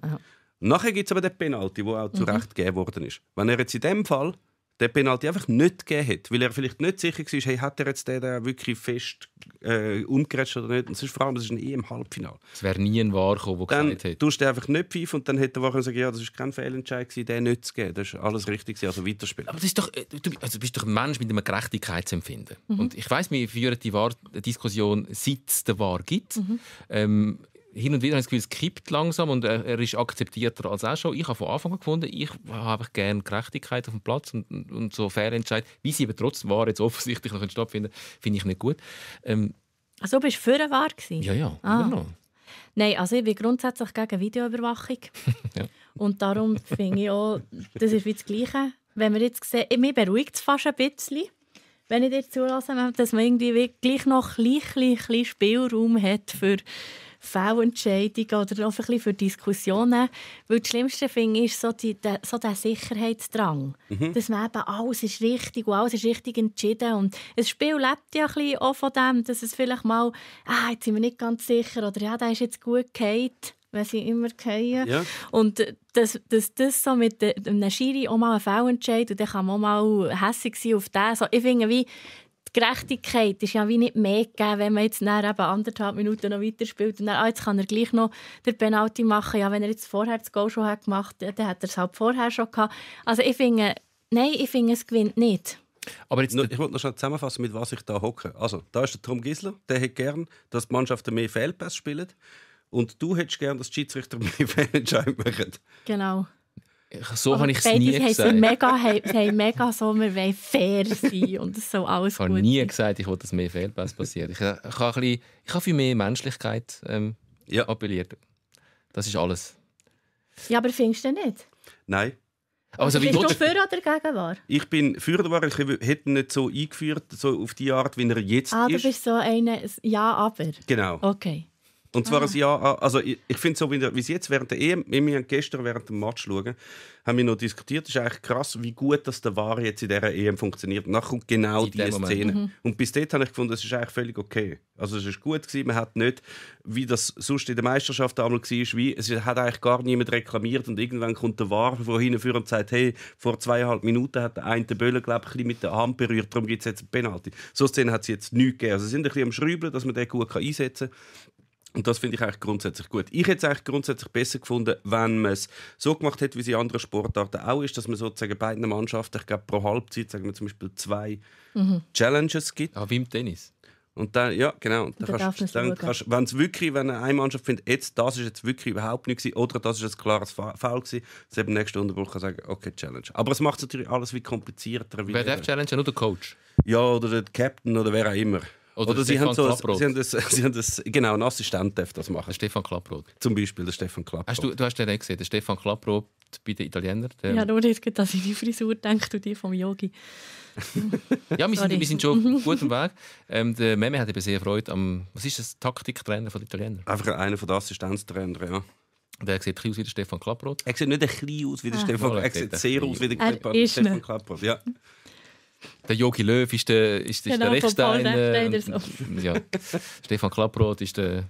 Nachher gibt es aber den Penalty, der auch mhm. zurecht gegeben worden ist. Wenn er jetzt in dem Fall der Penalty einfach nicht gegeben hat, weil er vielleicht nicht sicher war, hey, hat er jetzt den wirklich fest äh, umgerätscht oder nicht. Und sonst, vor allem, das ist ein eh im Halbfinale. Es wäre nie ein War gekommen, der gesagt hätte. Dann du einfach nicht pfeifen und dann hätte er sagen ja, das war kein Fehlentscheid, den nicht zu geben. Das war alles richtig, also weiterspielen. Aber das ist doch, äh, du, also bist doch ein Mensch mit einem Gerechtigkeitsempfinden. Mhm. Und ich weiß, wir führen die War Diskussion, seit es den Wahr gibt. Mhm. Ähm, hin und wieder habe ich das Gefühl, es kippt langsam und er, er, ist akzeptierter als auch schon. Ich habe von Anfang an gefunden, ich habe gerne Gerechtigkeit auf dem Platz und, und so faire Entscheid, wie sie aber trotzdem war, jetzt offensichtlich noch stattfinden, finde ich nicht gut. Ähm, also bist du für eine Wahr gewesen? Ja, ja, ah. Genau. Nein, also ich bin grundsätzlich gegen Videoüberwachung. <laughs> ja. Und darum finde ich auch, das ist wie das Gleiche. Wenn man jetzt sehen, mich beruhigt es fast ein bisschen, wenn ich dir zulasse, dass man irgendwie gleich noch ein bisschen, bisschen Spielraum hat für Fehlentscheidungen oder auch ein bisschen für Diskussionen. Weil das Schlimmste finde ich ist so, die, der, so der Sicherheitsdrang. Mhm. Dass man eben alles ist richtig und alles ist richtig entschieden. Und ein Spiel lebt ja ein bisschen auch von dem, dass es vielleicht mal, ah, jetzt sind wir nicht ganz sicher oder ja, der ist jetzt gut gefallen wenn sie immer fallen. Ja. Und dass das, das so mit einem Schiri auch mal einen Foul entscheidet und dann kann man auch mal hässlich sein auf den. So, ich finde, wie, Gerechtigkeit ist ja wie nicht mehr gegeben, wenn man jetzt nach eben anderthalb Minuten noch weiterspielt und dann, ah, jetzt kann er gleich noch den Penalty machen. Ja, wenn er jetzt vorher das Goal schon hat gemacht hat, dann hat er es halt vorher schon gehabt. Also ich finde, nein, ich finde, es gewinnt nicht. Aber jetzt, ich wollte noch schnell zusammenfassen, mit was ich da hocke. Also, da ist der Tom Gisler, der hätte gern, dass die Mannschaften mehr Fehlpässe spielen. Und du hättest gern, dass die Schiedsrichter <laughs> mehr Fehlentscheid machen. Genau so habe ich es nie gesagt. Sie haben mega so, wir wollen fair sein und es alles ich gut Ich habe nie gesagt, ich will, dass mehr Fairness passiert. Ich, äh, ich, habe bisschen, ich habe für mehr Menschlichkeit ähm, ja. appelliert. Das ist alles. Ja, aber findest du nicht? Nein. Also, bist du für oder gegen war? Ich bin für war. Ich hätte ihn nicht so eingeführt, so auf die Art, wie er jetzt ah, ist. Ah, du bist so eine Ja, aber. Genau. Okay. Und zwar ein ah. Jahr, also ich, ich finde so, wie es jetzt während der EM, wir haben gestern während dem Match schauen, haben wir noch diskutiert, es ist eigentlich krass, wie gut dass der VAR jetzt in dieser EM funktioniert. Und nachher kommt genau in diese Szene. Mhm. Und bis dort habe ich gefunden, es ist eigentlich völlig okay. Also es ist gut gewesen, man hat nicht, wie das sonst in der Meisterschaft einmal war, wie, es hat eigentlich gar niemand reklamiert und irgendwann kommt der VAR vorhin hinten und sagt, hey, vor zweieinhalb Minuten hat der eine den Böller, glaube ich, mit der Hand berührt, darum gibt es jetzt einen Penalty. So Szene hat es jetzt nichts gegeben. Also sie sind ein bisschen am Schrübeln, dass man den gut einsetzen kann. Und das finde ich eigentlich grundsätzlich gut. Ich hätte es eigentlich grundsätzlich besser gefunden, wenn man es so gemacht hätte, wie es in anderen Sportarten auch ist, dass man sozusagen beiden Mannschaften, ich glaube, pro Halbzeit, sagen wir zum Beispiel zwei mhm. Challenges gibt. Ah, wie im Tennis. Und dann, ja, genau. Und dann, dann kannst, dann kannst wenn es wirklich, wenn eine Mannschaft findet, jetzt, das ist jetzt wirklich überhaupt nicht oder das ist ein klares Foul gewesen, dass eben nächste Unterbruch kann sagen, okay, Challenge. Aber es macht es natürlich alles wie komplizierter. Wer darf Challenge? Nur der Coach? Ja, oder der Captain oder wer auch immer. Oder, Oder sie, haben so, sie, haben das, <laughs> sie haben das, genau, ein Assistent darf das machen. Der Stefan Klapproth. Zum Beispiel der Stefan Klapproth. Hast du, du hast den auch gesehen, der Stefan Klapproth bei den Italienern. Der ja, nur jetzt geht, dass ich die Frisur denke du die vom Yogi. ja, wir sind, wir sind schon auf <laughs> gutem Weg. Ähm, der Meme hat eben sehr Freude am, was ist das, Taktiktrainer von den Italienern? Einfach einer von den Assistenztrainern, ja. Der sieht ein bisschen aus wie der Stefan Klapproth. Er sieht nicht ein bisschen aus wie der ah. Stefan, er sieht sehr aus wie der Stefan Klapproth. Ja der Jogi Löw ist der, ist, ist genau, der Rechtssteiner. Äh, so. <laughs> Ja. Stefan Klapproth ist der,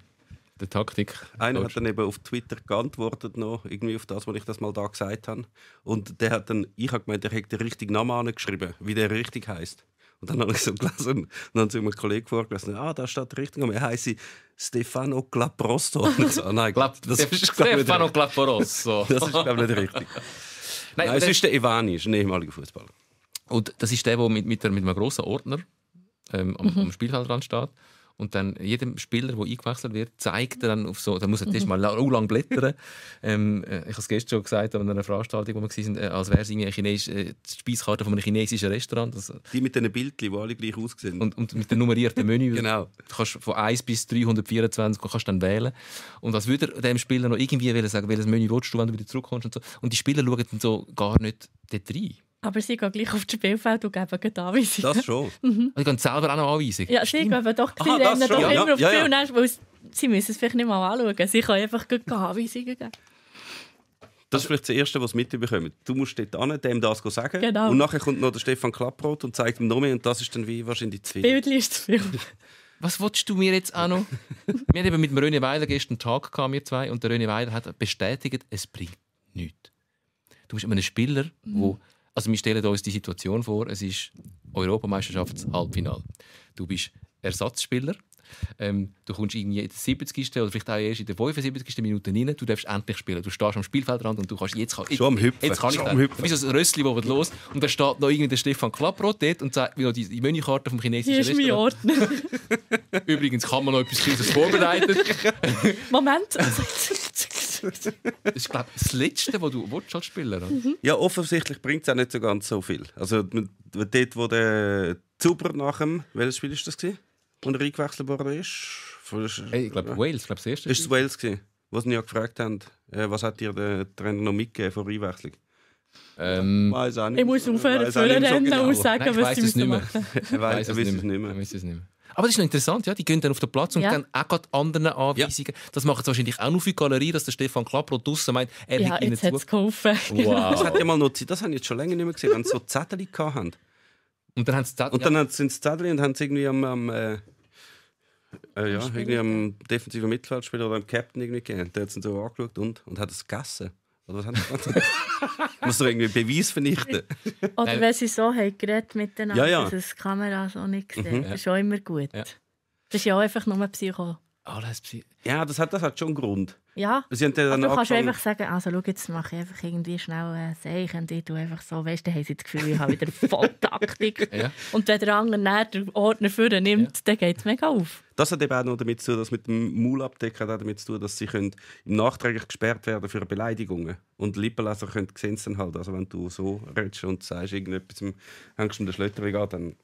der Taktik. Einer hat dann eben auf Twitter geantwortet, noch, irgendwie auf das, was ich das mal da gesagt habe. Und der hat dann, ich habe gemeint, er hätte den richtigen Namen geschrieben, wie der richtig heißt. Und dann habe ich so gelesen und dann haben sie Kollegen vorgelesen, ah, da steht richtig Name. Er heisse Stefano Claprosto. Und so, ah, nein, Clap das ist, Stefano Claprosso. das ist, glaube ich, nicht richtig. <laughs> Nein, nein es ist der Ivani, ist ein ehemaliger Fußballer. Und das ist der, der mit, mit, mit einem grossen Ordner ähm, am, mhm. am Spielfeldrand steht. Und dann jedem Spieler, der eingewechselt wird, zeigt er dann auf so, da muss er erstmal mhm. mal so oh, lang blättern. ähm, äh, ich habe es gestern schon gesagt, an einer Veranstaltung, wo wir waren, äh, als wäre es eine Chines äh, die Speiskarte von einem chinesischen Restaurant. Also, die mit den Bildchen, die alle gleich aussehen. Und, und mit dem nummerierten Menü. <laughs> genau. Du kannst von 1 bis 324 kannst dann wählen. Und als würde er dem Spieler noch irgendwie sagen, welches Menü willst du, wenn du wieder zurückkommst und so. Und die Spieler schauen dann so gar nicht dort rein. Aber sie gehen gleich auf das Spielfeld und geben Anweisungen. Das schon. <laughs> Mhm. Sie gehen selber auch noch Anweisungen. Ja, sie geben doch, sie Aha, rennen doch ja, immer ja, auf ja, Spiel. Ja. Weil sie müssen es vielleicht nicht mal anschauen. Sie können einfach Anweisungen geben. Das ist vielleicht das Erste, was mitbekommen. Du musst dort an, dem das sagen. Genau. Und nachher kommt noch der Stefan Klapproth und zeigt ihm noch mehr. Und das ist dann wie wahrscheinlich zu viel. Bildli ist zu viel. <laughs> Was willst du mir jetzt auch noch? <laughs> wir haben mit dem Röne Weiler gestern einen Tag gehabt, wir zwei. Und der Röne Weiler hat bestätigt, es bringt nichts. Du bist immer ein Spieler, der mhm also wir stellen uns die Situation vor, es ist Europameisterschafts-Halbfinale. Du bist Ersatzspieler, ähm, du kommst irgendwie in der 70. oder vielleicht auch erst in der 75. Minute rein, du darfst endlich spielen. Du stehst am Spielfeldrand und du kannst jetzt... Kann, jetzt, Schon am Hüpfen. Jetzt kann ich Schon am Hüpfen. Wie so ein Rössli, das los und da steht noch irgendwie der Stefan Klapprot dort und sagt wie noch die, die Menükarte vom chinesischen Hier ist mein Ordner. <laughs> Übrigens kann man noch etwas Kleines vorbereiten. <laughs> Moment. <laughs> das <laughs> ist, glaube das Letzte, was du willst, als Spieler mhm. Ja, offensichtlich bringt es auch nicht so ganz so viel. Also dort, wo der Zuber nach dem, welches Spiel war das Und er eingewechselt worden ist? Hey, ich glaube, ja. Wales, glaube das erste. Ist es Wales gewesen, was sie ja gefragt haben, äh, was hat dir der Trainer noch mitgegeben vor Einwechslung? Ähm, ich auch nicht. ich muss aufhören, zu so genau. Nein, ich sagen, was sie machen. Ich weiß es nicht mehr. Aber das ist noch interessant, ja. Die gehen dann auf den Platz und ja. geben auch anderen Anweisungen. Ja. Das machen sie wahrscheinlich auch nur für die Galerie, dass der Stefan Klaproth draussen meint, er ja, hat ihnen zu. geholfen. Wow. Das hat ja mal noch Das habe ich jetzt schon länger nicht mehr gesehen, wenn sie so Zettel hatten. Und dann haben sie Zettel. Und dann ja. sind sie Zettel und haben sie irgendwie am. am äh, äh, ja, irgendwie am defensiven Mittelfeldspieler oder am Captain irgendwie gegeben. Der hat es dann so angeschaut und, und hat es gegessen. Oder was haben die <laughs> Muss doch irgendwie Beweis vernichten. Oder wenn sie so haben geredet miteinander, ja, ja. dass es die Kamera so nicht mhm. gesehen mhm. Das ist auch immer gut. Ja. Das ist ja auch einfach nur ein Psycho. Alles ah, ja, das hat, das hat schon einen Grund. Ja, sie haben dann aber also du kannst einfach sagen, also schau, jetzt mache ich einfach irgendwie schnell ein Zeichen und ich tue einfach so, weißt du, haben sie das Gefühl, ich habe wieder <laughs> voll Taktik. ja. Und wenn der andere näher den Ordner vorne nimmt, ja. dann geht es mega auf. Das hat eben auch noch damit zu tun, dass mit dem Maulabdecken hat damit zu tun, dass sie können im nachträglich gesperrt werden für Beleidigungen. Und Lippenleser können sehen es dann halt. Also wenn du so redest und sagst, irgendetwas hängst du den Schlötterling an, dann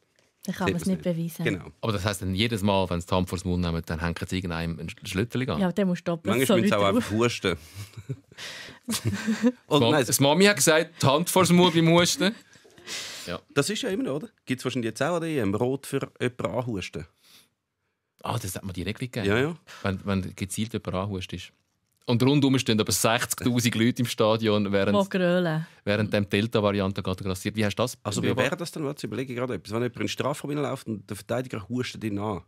dann kann man es nicht, beweisen. Genau. Aber das heisst, dann jedes Mal, wenn sie die Hand vor den Mund nehmen, dann hängt es irgendeinem ein Schlüttel an? Ja, der muss du doppelt Manchmal so müssen sie auch einfach husten. <laughs> Und das, das Mami hat gesagt, die Hand vor den Mund beim Husten. ja. Das ist ja immer noch, oder? Gibt es wahrscheinlich jetzt auch oder? im Rot für jemanden anhusten? Ah, das hat man die Regel gegeben. Ja, ja. Wenn, wenn gezielt jemand anhustest. Und rundum stehen aber 60.000 Leute im Stadion, während, während dem Delta-Variante gerade grassiert. Wie hast du das? Also, wie wäre das dann? Warte, überlege gerade etwas. Wenn jemand in Strafraum läuft und der Verteidiger hustet ihn an.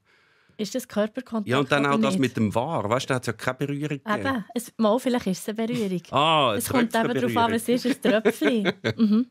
Ist das Körperkontakt? Ja, und dann auch das nicht? mit dem Wahr. Weißt du, da hat es ja keine Berührung gegeben. Eben, es, mal, vielleicht ist es eine Berührung. ah, es kommt eben darauf an, was ist, ein Tröpfchen. <laughs> mhm.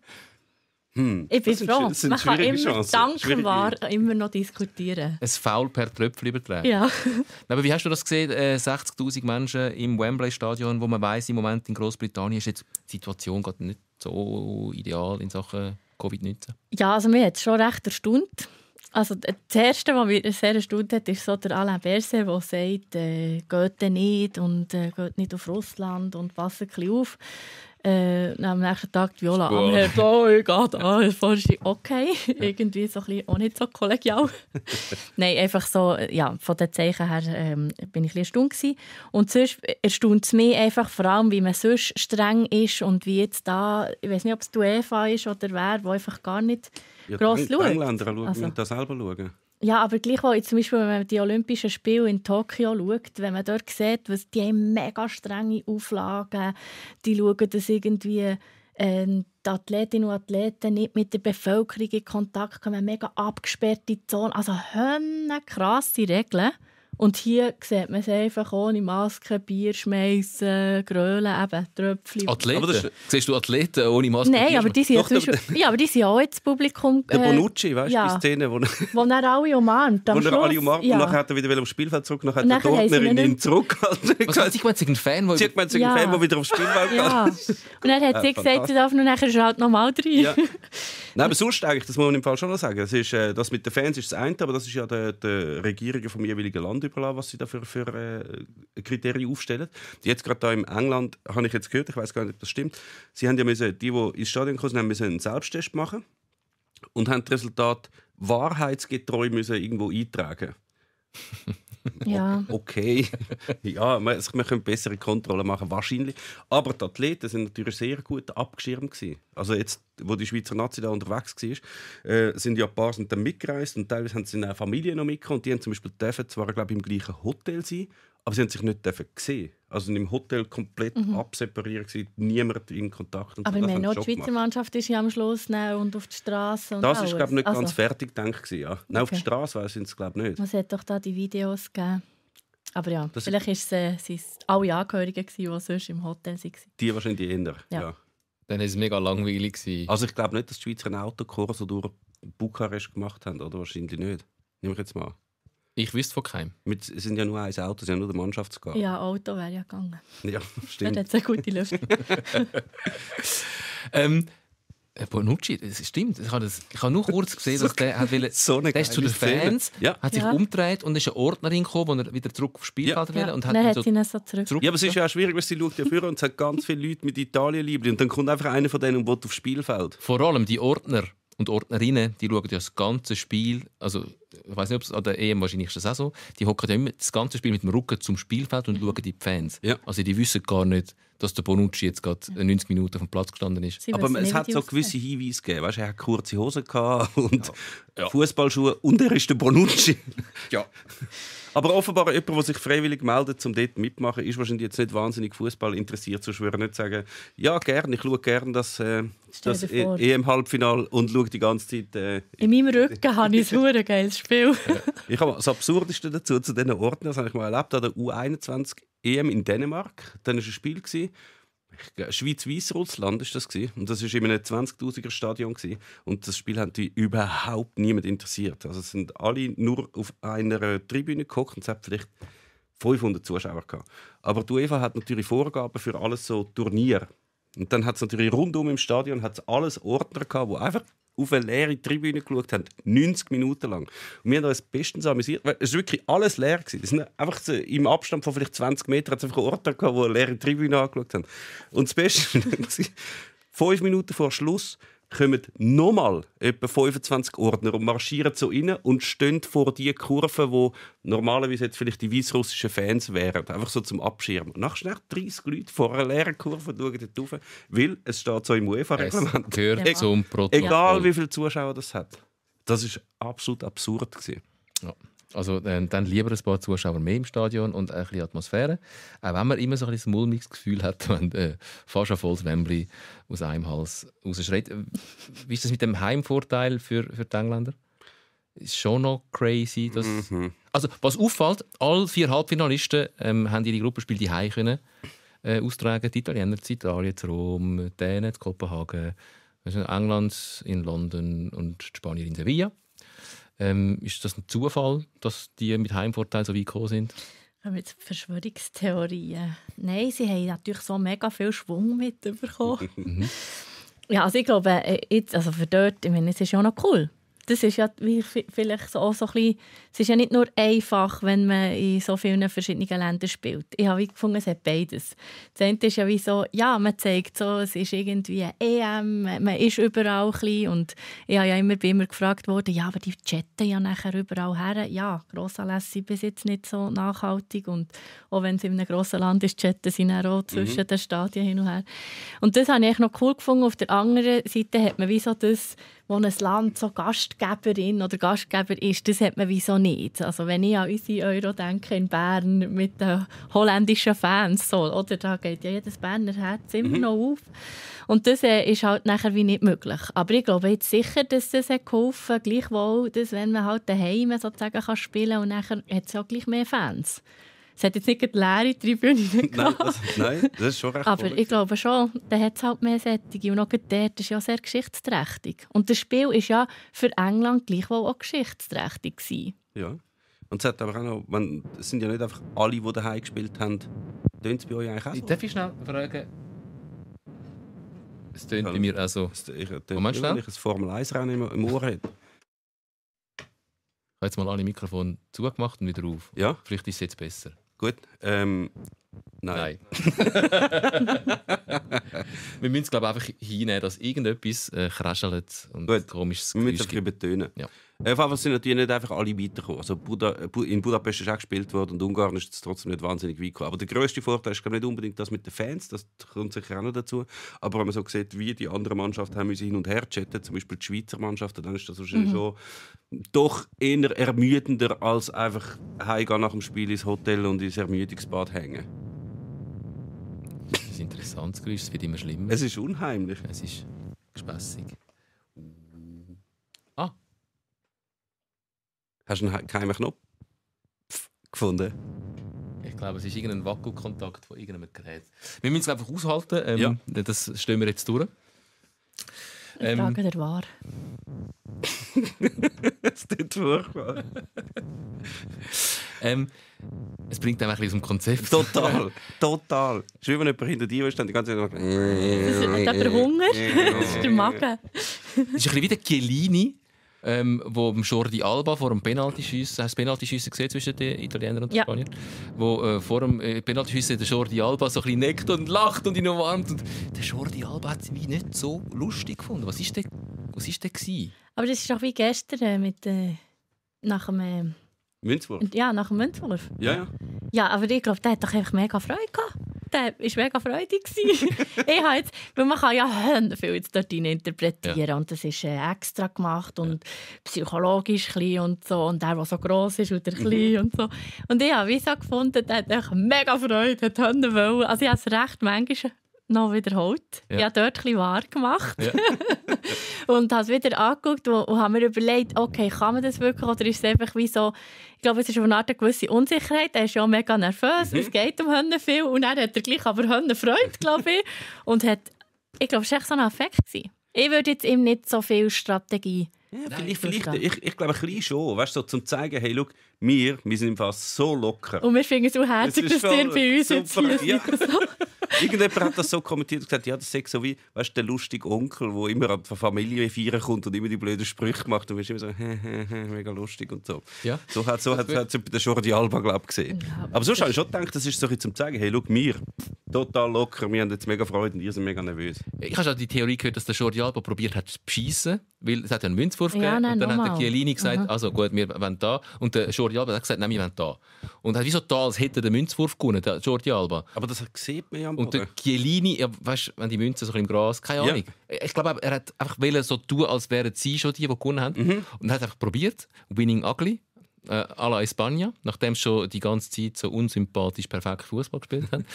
Hm, ich bin froh. Man kann immer Chancen. dankbar immer noch diskutieren. Ein Foul per Tröpfel übertragen. Ja. <laughs> Aber wie hast du das gesehen? 60.000 äh, Menschen im Wembley-Stadion, wo man weiß im Moment in Großbritannien ist jetzt die Situation gerade nicht so ideal in Sachen Covid-19. Ja, also mir hat es schon recht erstaunt. Also das Erste, was mich sehr erstaunt hat, ist so der Alain Berset, der sagt, äh, geht nicht und äh, geht nicht auf Russland und passt ein bisschen auf äh, am nächsten Tag die Viola anhört, oh, ich gehe da, <laughs> okay, irgendwie so ein bisschen auch nicht so kollegial. <laughs> Nein, einfach so, ja, von den Zeichen her ähm, bin ich ein bisschen gewesen. Und sonst erstaunt es mich einfach vor allem, wie man sonst streng ist und wie jetzt da, ich weiß nicht, ob es die UEFA ist oder wer, der einfach gar nicht ja, gross schaut. Die Engländer schauen, also. müssen da selber schauen. Ja, aber gleichwohl, zum Beispiel, wenn man die Olympischen Spiele in Tokio schaut, wenn man dort sieht, was die haben mega strenge Auflagen, die schauen, dass irgendwie ähm, die Athletinnen und Athleten nicht mit der Bevölkerung in Kontakt kommen, mega abgesperrte Zonen, also krasse Regeln. Und hier sieht man es einfach ohne Maske, Bier schmeißen, grölen, eben Tröpfchen. Athleten? siehst du Athleten ohne Maske? Nein, aber die, sind Doch, schon, ja, aber die sind auch ins Publikum. Der äh, Bonucci, weißt du, ja, die Szene, wo, wo er alle umarmt. Am wo er alle umarmt ja. und nachher hat er wieder aufs Spielfeld zurück, nachher hat er der Dortnerin ihn zurückgehalten. Was hat sie gemeint, Fan, der... hat gemeint, sie Fan, der wieder aufs Spielfeld ja. geht. Und dann hat sie gesagt, sie darf nur nachher schaut nochmal rein. Ja. <laughs> Nein, aber sonst eigentlich, das muss man im Fall schon noch sagen. Das, ist, äh, das mit den Fans ist das eine, aber das ist ja der, der Regierung vom jeweiligen Land überlassen, was sie da für, äh, Kriterien aufstellen. Jetzt gerade da in England, habe ich jetzt gehört, ich weiß gar nicht, ob das stimmt, sie haben ja müssen, die, die ins Stadion gekommen haben müssen einen Selbsttest machen und haben das Resultat wahrheitsgetreu müssen irgendwo eintragen <laughs> Ja. Okay. <laughs> ja, man, man könnte bessere Kontrollen machen, wahrscheinlich. Aber die Athleten sind natürlich sehr gut abgeschirmt. Gewesen. Also jetzt, wo die Schweizer Nazi da unterwegs war, äh, sind ja ein paar sind dann mitgereist und teilweise haben sie in Familien noch mitgekommen. Und die haben zum Beispiel dürfen zwar, glaube ich, im gleichen Hotel sein, aber sie haben sich nicht gesehen. Also im Hotel komplett mhm. absepariert, gewesen, niemand in Kontakt. Und aber so, ich meine, die Schweizer Mannschaft ist ja am Schluss und auf die Straße. das war, glaube ich, nicht also. ganz fertig gedacht. Ja. Okay. auf die Straße sind es, glaube ich, nicht. Man hat doch da die Videos gegeben. Aber ja, das vielleicht waren es äh, alle Angehörigen, die sonst im Hotel waren. Die wahrscheinlich eher, ja. ja. Dann war es mega langweilig. Also ich glaube nicht, dass die Schweizer einen Autokurs durch Bukarest gemacht haben, oder? Wahrscheinlich nicht. Nehme ich jetzt mal ich wüsste von keinem. es sind ja nur ein Auto, es ist ja nur der Mannschaft gegangen. Ja, Auto wäre ja gegangen. Ja, <laughs> stimmt. Dann hat es eine gute Lüfte. <laughs> ähm, äh, Bonucci, das stimmt. Ich habe, das, ich habe nur kurz gesehen, dass der hat will, <laughs> so der ist zu den Fans, ja. hat sich ja. umgedreht und ist eine Ordnerin gekommen, wo er wieder zurück aufs Spiel ja. will. Und hat dann hat ihn so zurück. zurück. Ja, aber es ist ja auch schwierig, weil sie schaut ja früher und es hat ganz viele Leute mit Italien lieben und dann kommt einfach einer von denen und will aufs Spielfeld. Vor allem die Ordner und Ordnerinnen, die schauen ja das ganze Spiel, also ich weiß nicht, ob es an der EM wahrscheinlich ist das auch so, die hocken ja immer das ganze Spiel mit dem Rücken zum Spielfeld und mhm. schauen die Fans. Ja. Also die wissen gar nicht, dass der Bonucci jetzt gerade 90 Minuten auf dem Platz gestanden ist. Sie Aber es hat so gewisse Hinweise gegeben. Weißt, er hat kurze Hosen gehabt und ja. Fußballschuhe und er ist der Bonucci. ja. <laughs> Aber offenbar jemand, der sich freiwillig meldet, um dort mitmachen, ist wahrscheinlich jetzt nicht wahnsinnig Fußball interessiert. Sonst würde nicht sagen, ja, gerne, ich schaue gerne das, äh, das e- EM-Halbfinale und schaue die ganze Zeit. Äh, In meinem Rücken habe ich ein geiles Spiel. <laughs> ich habe das Absurdeste dazu, zu diesen Orten, das habe ich mal erlebt, an der U21 EM e in Dänemark. Dann war ein Spiel. Gewesen. Äh, Schweiz-Weiss-Russland ist das gewesen. und das ist in einem 20.000er Stadion gewesen. und das Spiel hat die überhaupt niemand interessiert. Also es sind alle nur auf einer Tribüne geguckt und es hat vielleicht 500 Zuschauer gehabt. Aber die UEFA hat natürlich Vorgaben für alles so Turnier. Und dann hat es natürlich rundum im Stadion hat's alles Ordner gehabt, wo einfach auf eine leere Tribüne geschaut haben. 90 Minuten lang. Und wir haben uns bestens amüsiert. Es war wirklich alles leer. Gewesen. Das einfach so, im Abstand von vielleicht 20 Metern hat es einfach Orte gehabt, wo eine leere Tribüne angeschaut haben. Und das Beste <laughs> war, fünf Minuten vor Schluss kommen nochmal etwa 25 Ordner und marschieren so rein und stehen vor die Kurve, wo normalerweise jetzt vielleicht die weißrussischen Fans wären, einfach so zum Abschirmen. Nach schnell 30 Leute vor einer leeren Kurve und schauen dort rauf, weil es steht so im UEFA-Reglement. Es gehört e zum Protokoll. Egal, wie viele Zuschauer das hat. Das ist absolut absurd. Gewesen. Ja. Also äh, dann lieber ein paar Zuschauer mehr im Stadion und ein bisschen Atmosphäre. Auch wenn man immer so ein bisschen mulmiges Gefühl hat, <laughs> wenn äh, fast ein volles Wembley aus einem Hals rausschreit. Äh, wie ist das mit dem Heimvorteil für, für die Engländer? Ist schon noch crazy. Dass mhm. Also was auffällt, alle vier Halbfinalisten ähm, haben ihre Gruppenspiele die Heim können äh, austragen. Die Italiener zu Italien, zu Rom, Dänen zu Kopenhagen, England in London und die Spanier in Sevilla. Ähm, ist das ein Zufall, dass die mit Heimvorteil so weit gekommen sind? Haben jetzt Verschwörungstheorien? Nein, sie haben natürlich so mega viel Schwung mitbekommen. <laughs> Mhm. ja, also ich glaube, äh, jetzt, also für dort, ich meine, es ist ja noch cool das ist ja vielleicht auch so ein bisschen, es ist ja nicht nur einfach, wenn man in so vielen verschiedenen Ländern spielt. Ich habe gefunden, es hat beides. Das eine ist ja wie so, ja, man zeigt so, es ist irgendwie eine EM, man ist überall ein bisschen und ich habe ja immer, bin immer gefragt worden, ja, aber die chatten ja nachher überall her. Ja, Grossanlässe sind bis jetzt nicht so nachhaltig und auch wenn es in einem grossen Land ist, chatten sie dann auch zwischen mhm. den Stadien hin und her. Und das habe ich noch cool gefunden. Auf der anderen Seite hat man wie so das wo ein Land so Gastgeberin oder Gastgeber ist, das hat man wieso nicht. Also wenn ich an unsere Euro denke in Bern mit den holländischen Fans, so, oder da geht ja jedes Berner Herz immer mhm. noch auf. Und das äh, ist halt nachher wie nicht möglich. Aber ich glaube jetzt sicher, dass das hat geholfen hat, gleichwohl, dass wenn man halt daheim sozusagen kann spielen kann und nachher hat es ja gleich mehr Fans. Es hat jetzt nicht eine leere Tribüne <laughs> gehabt. Nein, nein, das, ist schon recht Aber cool. ich glaube schon, da hat es halt mehr Sättige. Und auch dort ist ja sehr geschichtsträchtig. Und das Spiel war ja für England gleichwohl auch geschichtsträchtig. Gewesen. Ja. Und es, hat aber auch noch, man, es sind ja nicht einfach alle, die daheim gespielt haben. Tönt es bei euch eigentlich auch so? Darf ich schnell fragen? Es tönt bei mir auch so. Ich, Moment, schnell. ich ein Formel-1-Rennen im, Ohr hätte. Ich habe jetzt mal alle Mikrofone zugemacht und wieder auf. Ja? Vielleicht ist es jetzt besser. Gut. Ähm, Nein. Nein. <laughs> wir müssen es, glaube einfach hinnehmen, dass irgendetwas äh, kraschelt und Gut. komisches Geräusch Wir müssen es gibt. übertönen. Ja. Äh, auf jeden sind natürlich nicht einfach alle weitergekommen. Also Buda, äh, in Budapest ist auch gespielt worden und Ungarn ist es trotzdem nicht wahnsinnig weit gekommen. Aber der grösste Vorteil ist glaube nicht unbedingt das mit den Fans, das kommt sicher auch noch dazu. Aber wenn man so sieht, wie die anderen Mannschaften haben müssen hin und her chatten, zum Beispiel die Schweizer Mannschaften, dann ist das wahrscheinlich mhm. schon doch eher ermüdender als einfach nach dem Spiel ins Hotel und ins Ermüdungsbad hängen ist ein interessantes Geräusch, es wird immer schlimmer. Es ist unheimlich. Es ist gespässig. Ah. Hast du einen geheimen Knopf gefunden? Ich glaube, es ist irgendein Wackelkontakt von irgendeinem Gerät. Wir müssen es einfach aushalten. Ähm, ja. Das stehen wir jetzt durch. Ich ähm, frage dir wahr. das <laughs> tut furchtbar. ähm, es bringt einem ein bisschen aus Konzept. Total, <laughs> total. Es ist wie wenn jemand hinter dir steht und die ganze Zeit... sagt: Das ist der Hunger? <laughs> das ist der Magen. Es ist ein bisschen wie der Chiellini ähm, wo Jordi Alba vor dem Penaltyschiessen, hast du Penaltyschiessen gesehen zwischen den Italienern und den ja. Spaniern? Wo äh, vor dem äh, Penaltyschiessen der Jordi Alba so ein bisschen neckt und lacht und ihn umarmt. Und der Jordi Alba hat es wie nicht so lustig gefunden. Was war denn? Was ist denn Aber das ist doch wie gestern äh, mit, äh, nach dem... Äh Münzwurf? Ja, nach dem Münzwurf. Ja, ja. Ja, aber ich glaube, der hat doch einfach mega Freude gehabt der war mega freudig. <laughs> ich habe jetzt, weil man kann ja viel jetzt dort interpretieren ja. und das ist äh, extra gemacht und ja. psychologisch klein und so und der, der so gross ist oder klein mhm. und so. Und ich habe wie so gefunden, der hat mega Freude, hat wollen. Also ich habe es recht manchmal noch wiederholt. Ja. Ich habe dort etwas wahr gemacht. Ja. <laughs> und habe es wieder angeguckt und, und habe mir überlegt, okay, kann man das wirklich oder ist es einfach wie so, ich glaube, es ist eine Art eine gewisse Unsicherheit. Er ist ja mega nervös, mhm. es geht um Hunde viel und dann hat er gleich aber Hunde Freude, glaube ich. <laughs> und hat, ich glaube, es war echt so ein Affekt. Gewesen. Ich würde jetzt ihm nicht so viel Strategie ja, vielleicht, vielleicht, ich, ich glaube, ein bisschen schon. Weißt du, so, zum zeigen, hey, schau, wir, wir sind im Fall so locker. Und wir finden es so herzlich, das dass ihr bei uns super. jetzt hier ja. so <laughs> Irgendjemand hat das so kommentiert und gesagt, ja, das ist so wie weißt, der lustige Onkel, der immer an die Familie feiern kommt und immer die blöden Sprüche macht. und Du immer so, hä, hä, hä, mega lustig und so. Ja. So hat so hat, hat der Jordi Alba, glaube gesehen. Ja, aber, aber sonst habe ich schon gedacht, das ist so ein zum zeigen, hey, schau, wir, total locker, wir haben jetzt mega Freude und ihr seid mega nervös. Ich habe schon die Theorie gehört, dass der Jordi Alba probiert hat zu bescheissen, weil es hat einen Münzwurf ja, gegeben nein, und dann normal. hat der Chiellini gesagt, Aha. also gut, wir wollen da und der Jordi Alba hat gesagt, nein, wir wollen da. Und er hat wieso da, als hätte der Münzwurf gewonnen, der Jordi Alba. Aber das sieht man ja am und oder? der Chiellini, ja, weißt wenn die Münzen so im Gras, keine Ahnung. Ja. Ich glaube, er hat einfach so tun, als wären sie schon die, die gewonnen haben. Mhm. Und hat einfach probiert, winning ugly äh, à la Espagna, nachdem sie schon die ganze Zeit so unsympathisch perfekt Fußball gespielt haben. <laughs>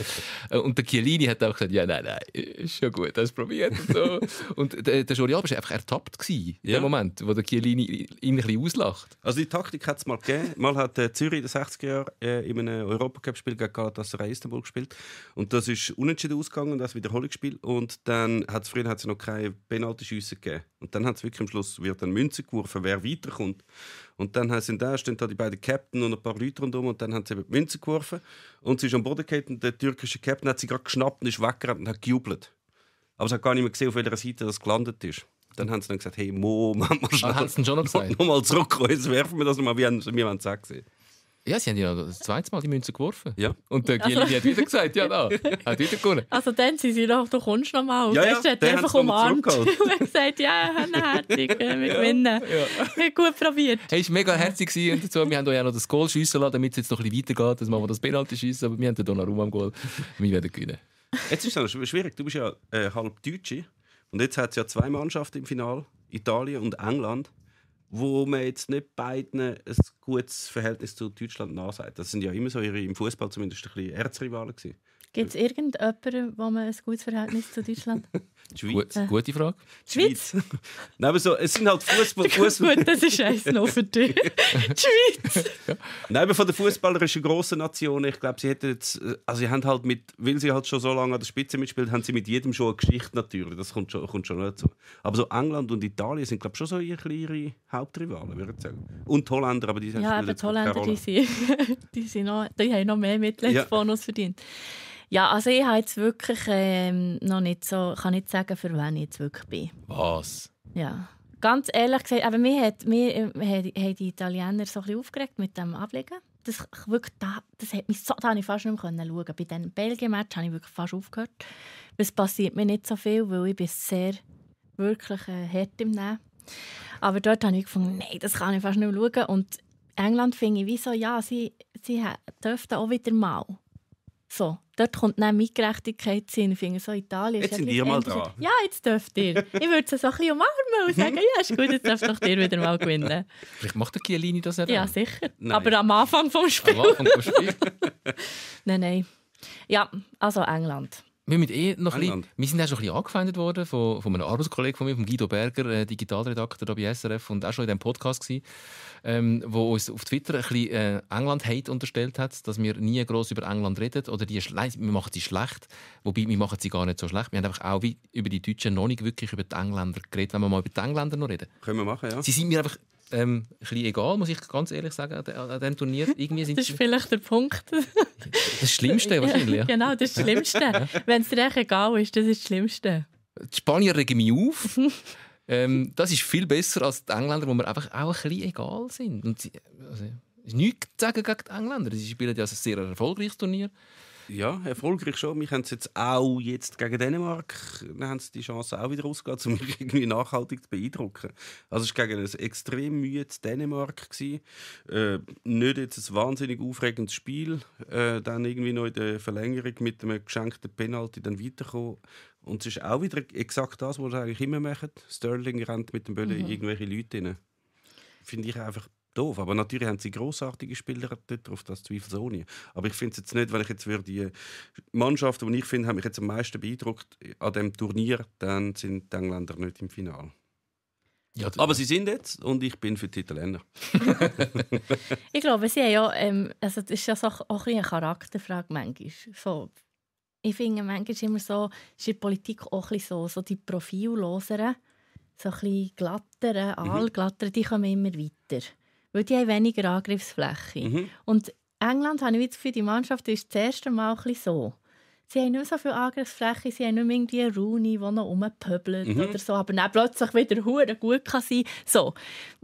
Äh, und der Chiellini hat auch gesagt, ja, nein, nein, ist schon gut, hast probiert und so. <laughs> und der, der Jordi war einfach ertappt gewesen, in dem Moment, wo der Chiellini ihn ein auslacht. Also die Taktik hat es mal gegeben. Mal hat äh, Zürich in den 60er Jahren äh, in einem Europacup-Spiel gegen Galatasaray Istanbul gespielt und das ist unentschieden ausgegangen das Wiederholungsspiel und dann hat es früher noch keine Penaltyschüsse gegeben. Und dann hat es wirklich am Schluss wird dann Münze geworfen, wer weiterkommt. Und dann sind da, stehen da die beiden Captain und ein paar Leute rundherum und dann haben sie eben die Münze geworfen und sie ist am Boden gefallen und der türkische Captain hat sie gerade geschnappt und ist weggerannt und hat gejubelt. Aber sie hat gar nicht mehr gesehen, auf welcher Seite das gelandet ist. Dann haben sie dann gesagt, hey, Moment <laughs> mal ah, schnell. Dann haben sie schon noch gesagt? Nochmal zurück, jetzt werfen wir das nochmal, wir haben es gesehen. Ja, sie haben ja das zweite Mal die Münze geworfen. Ja. Und der Gili also. hat wieder gesagt, ja, da, hat wieder gewonnen. Also dann sind sie noch, du kommst noch mal. Ja, ja, hat der einfach umarmt und <laughs> gesagt, ja, herzig, wir äh, gewinnen. Ja. ja. Gut probiert. Hey, es war mega herzig und dazu, wir haben auch noch das Goal schiessen lassen, damit es jetzt noch ein bisschen weitergeht, dass wir das Penalty schiessen, aber wir haben noch Donnarumma am Goal. Wir werden gewinnen. Jetzt ist es schwierig, du bist ja äh, halb Deutsche und jetzt hat es ja zwei Mannschaften im Finale, Italien und England wo man jetzt nicht beiden ein gutes Verhältnis zu Deutschland nachsagt. Das sind ja immer so ihre, im Fußball zumindest ein bisschen Erzrivalen gewesen. Gibt es irgendjemanden, wo man ein gutes Verhältnis zu Deutschland hat? <laughs> Schweiz. Äh. gute Frage. Die Schweiz. Schweiz. <laughs> Nein, aber so, es sind halt Fußball. Fußball. das ist eins noch für dich. <laughs> die Schweiz. Nein, aber von der fußballerischen grossen Nation, ich glaube, sie hätten jetzt, äh, also sie haben halt mit, weil sie halt schon so lange an der Spitze mitspielt, haben sie mit jedem schon eine Geschichte natürlich. Das kommt schon, kommt schon dazu. Aber so England und Italien sind, glaube ich, schon so ihre, ihre Hauptrivalen, würde ich sagen. Und die Holländer, aber die sind Ja, aber die Holländer, die sind, die, sind noch, die haben noch mehr Mitleidsbonus ja. verdient. Ja, also ich habe jetzt wirklich ähm, noch nicht so, kann nicht sagen, für wen ich jetzt wirklich bin. Was? Ja. Ganz ehrlich gesagt, aber mir hat, mir, äh, haben die Italiener so ein aufgeregt mit dem Ablegen. Das, wirklich, da, das hat mich so, da habe ich fast nicht mehr schauen. Bei diesem Belgien-Match habe ich wirklich fast aufgehört. Es passiert mir nicht so viel, weil ich bin sehr wirklich äh, hart im Nehmen. Aber dort habe ich gefunden, nein, das kann ich fast nicht mehr schauen. Und England finde ich, wieso, ja, sie, sie dürften auch wieder mal. So dort kommt dann meine Gerechtigkeit hin. Ich finde, so Italien Jetzt Jetzt sind wir mal dran. Ja, jetzt dürft ihr. ich würde es so ein bisschen umarmen und sagen, ja, ist gut, jetzt darfst doch dir wieder mal gewinnen. Vielleicht macht der Chiellini das eben. Ja, sicher. Nein. Aber am Anfang vom Spiel. Am Anfang vom Spiel. <laughs> nein, nein. Ja, also England wir, müssen eh noch ein bisschen, wir sind auch schon ein bisschen angefeindet worden von, von einem Arbeitskollegen von mir, von Guido Berger, äh, Digitalredakteur hier bei SRF und auch schon in diesem Podcast gewesen, ähm, wo uns auf Twitter ein bisschen äh, England-Hate unterstellt hat, dass wir nie gross über England reden oder die wir machen sie schlecht, wobei wir machen sie gar nicht so schlecht. Wir haben einfach auch wie über die Deutschen noch nicht wirklich über die Engländer geredet, wenn wir mal über die Engländer noch reden. Können wir machen, ja. Sie sind mir einfach ähm, ein bisschen egal, muss ich ganz ehrlich sagen, an, diesem Turnier. <laughs> Irgendwie sind das ist vielleicht der Punkt. das Schlimmste wahrscheinlich. Ja, genau, das Schlimmste. Wenn es dir echt egal ist, das ist das Schlimmste. Die Spanier regen mich auf. <laughs> ähm, das ist viel besser als die Engländer, wo mir einfach auch ein bisschen egal sind. Und sie, also, nichts sagen gegen die Engländer. Sie spielen ja also ein sehr erfolgreiches Turnier ja, erfolgreich schon. Wir haben es jetzt auch jetzt gegen Dänemark, dann haben sie die Chance auch wieder rausgegeben, um mich irgendwie nachhaltig zu beeindrucken. Also es war gegen ein extrem müdes Dänemark. Äh, nicht jetzt ein wahnsinnig aufregendes Spiel. Äh, dann irgendwie noch in der Verlängerung mit einem geschenkten Penalty dann weiterkommen. Und es ist auch wieder exakt das, was sie eigentlich immer machen. Sterling rennt mit dem Böllen mhm. irgendwelche Leute rein. Finde ich einfach doof. Aber natürlich haben sie großartige Spieler dort drauf, das zweifelsohne. Aber ich finde es jetzt nicht, wenn ich jetzt würde, die Mannschaft, die ich finde, haben mich jetzt am meisten beeindruckt an dem Turnier, dann sind die Engländer nicht im Finale. Ja, aber sie sind jetzt und ich bin für die Italiener. <laughs> ich glaube, sie haben ja, ähm, also das ist ja so auch ein bisschen eine Charakterfrage manchmal. So, ich finde manchmal ist immer so, ist die Politik auch ein so, so die profilloseren, so ein bisschen glatteren, mhm. allglatteren, die kommen immer weiter weil die haben weniger Angriffsfläche. Mhm. Und England, habe ich das Gefühl, die Mannschaft ist das erste Mal so. Sie haben nicht so viel Angriffsfläche, sie haben nicht mehr irgendwie einen Rooney, der noch rumpöbelt mhm. oder so, aber dann plötzlich wieder hure gut kann sein so.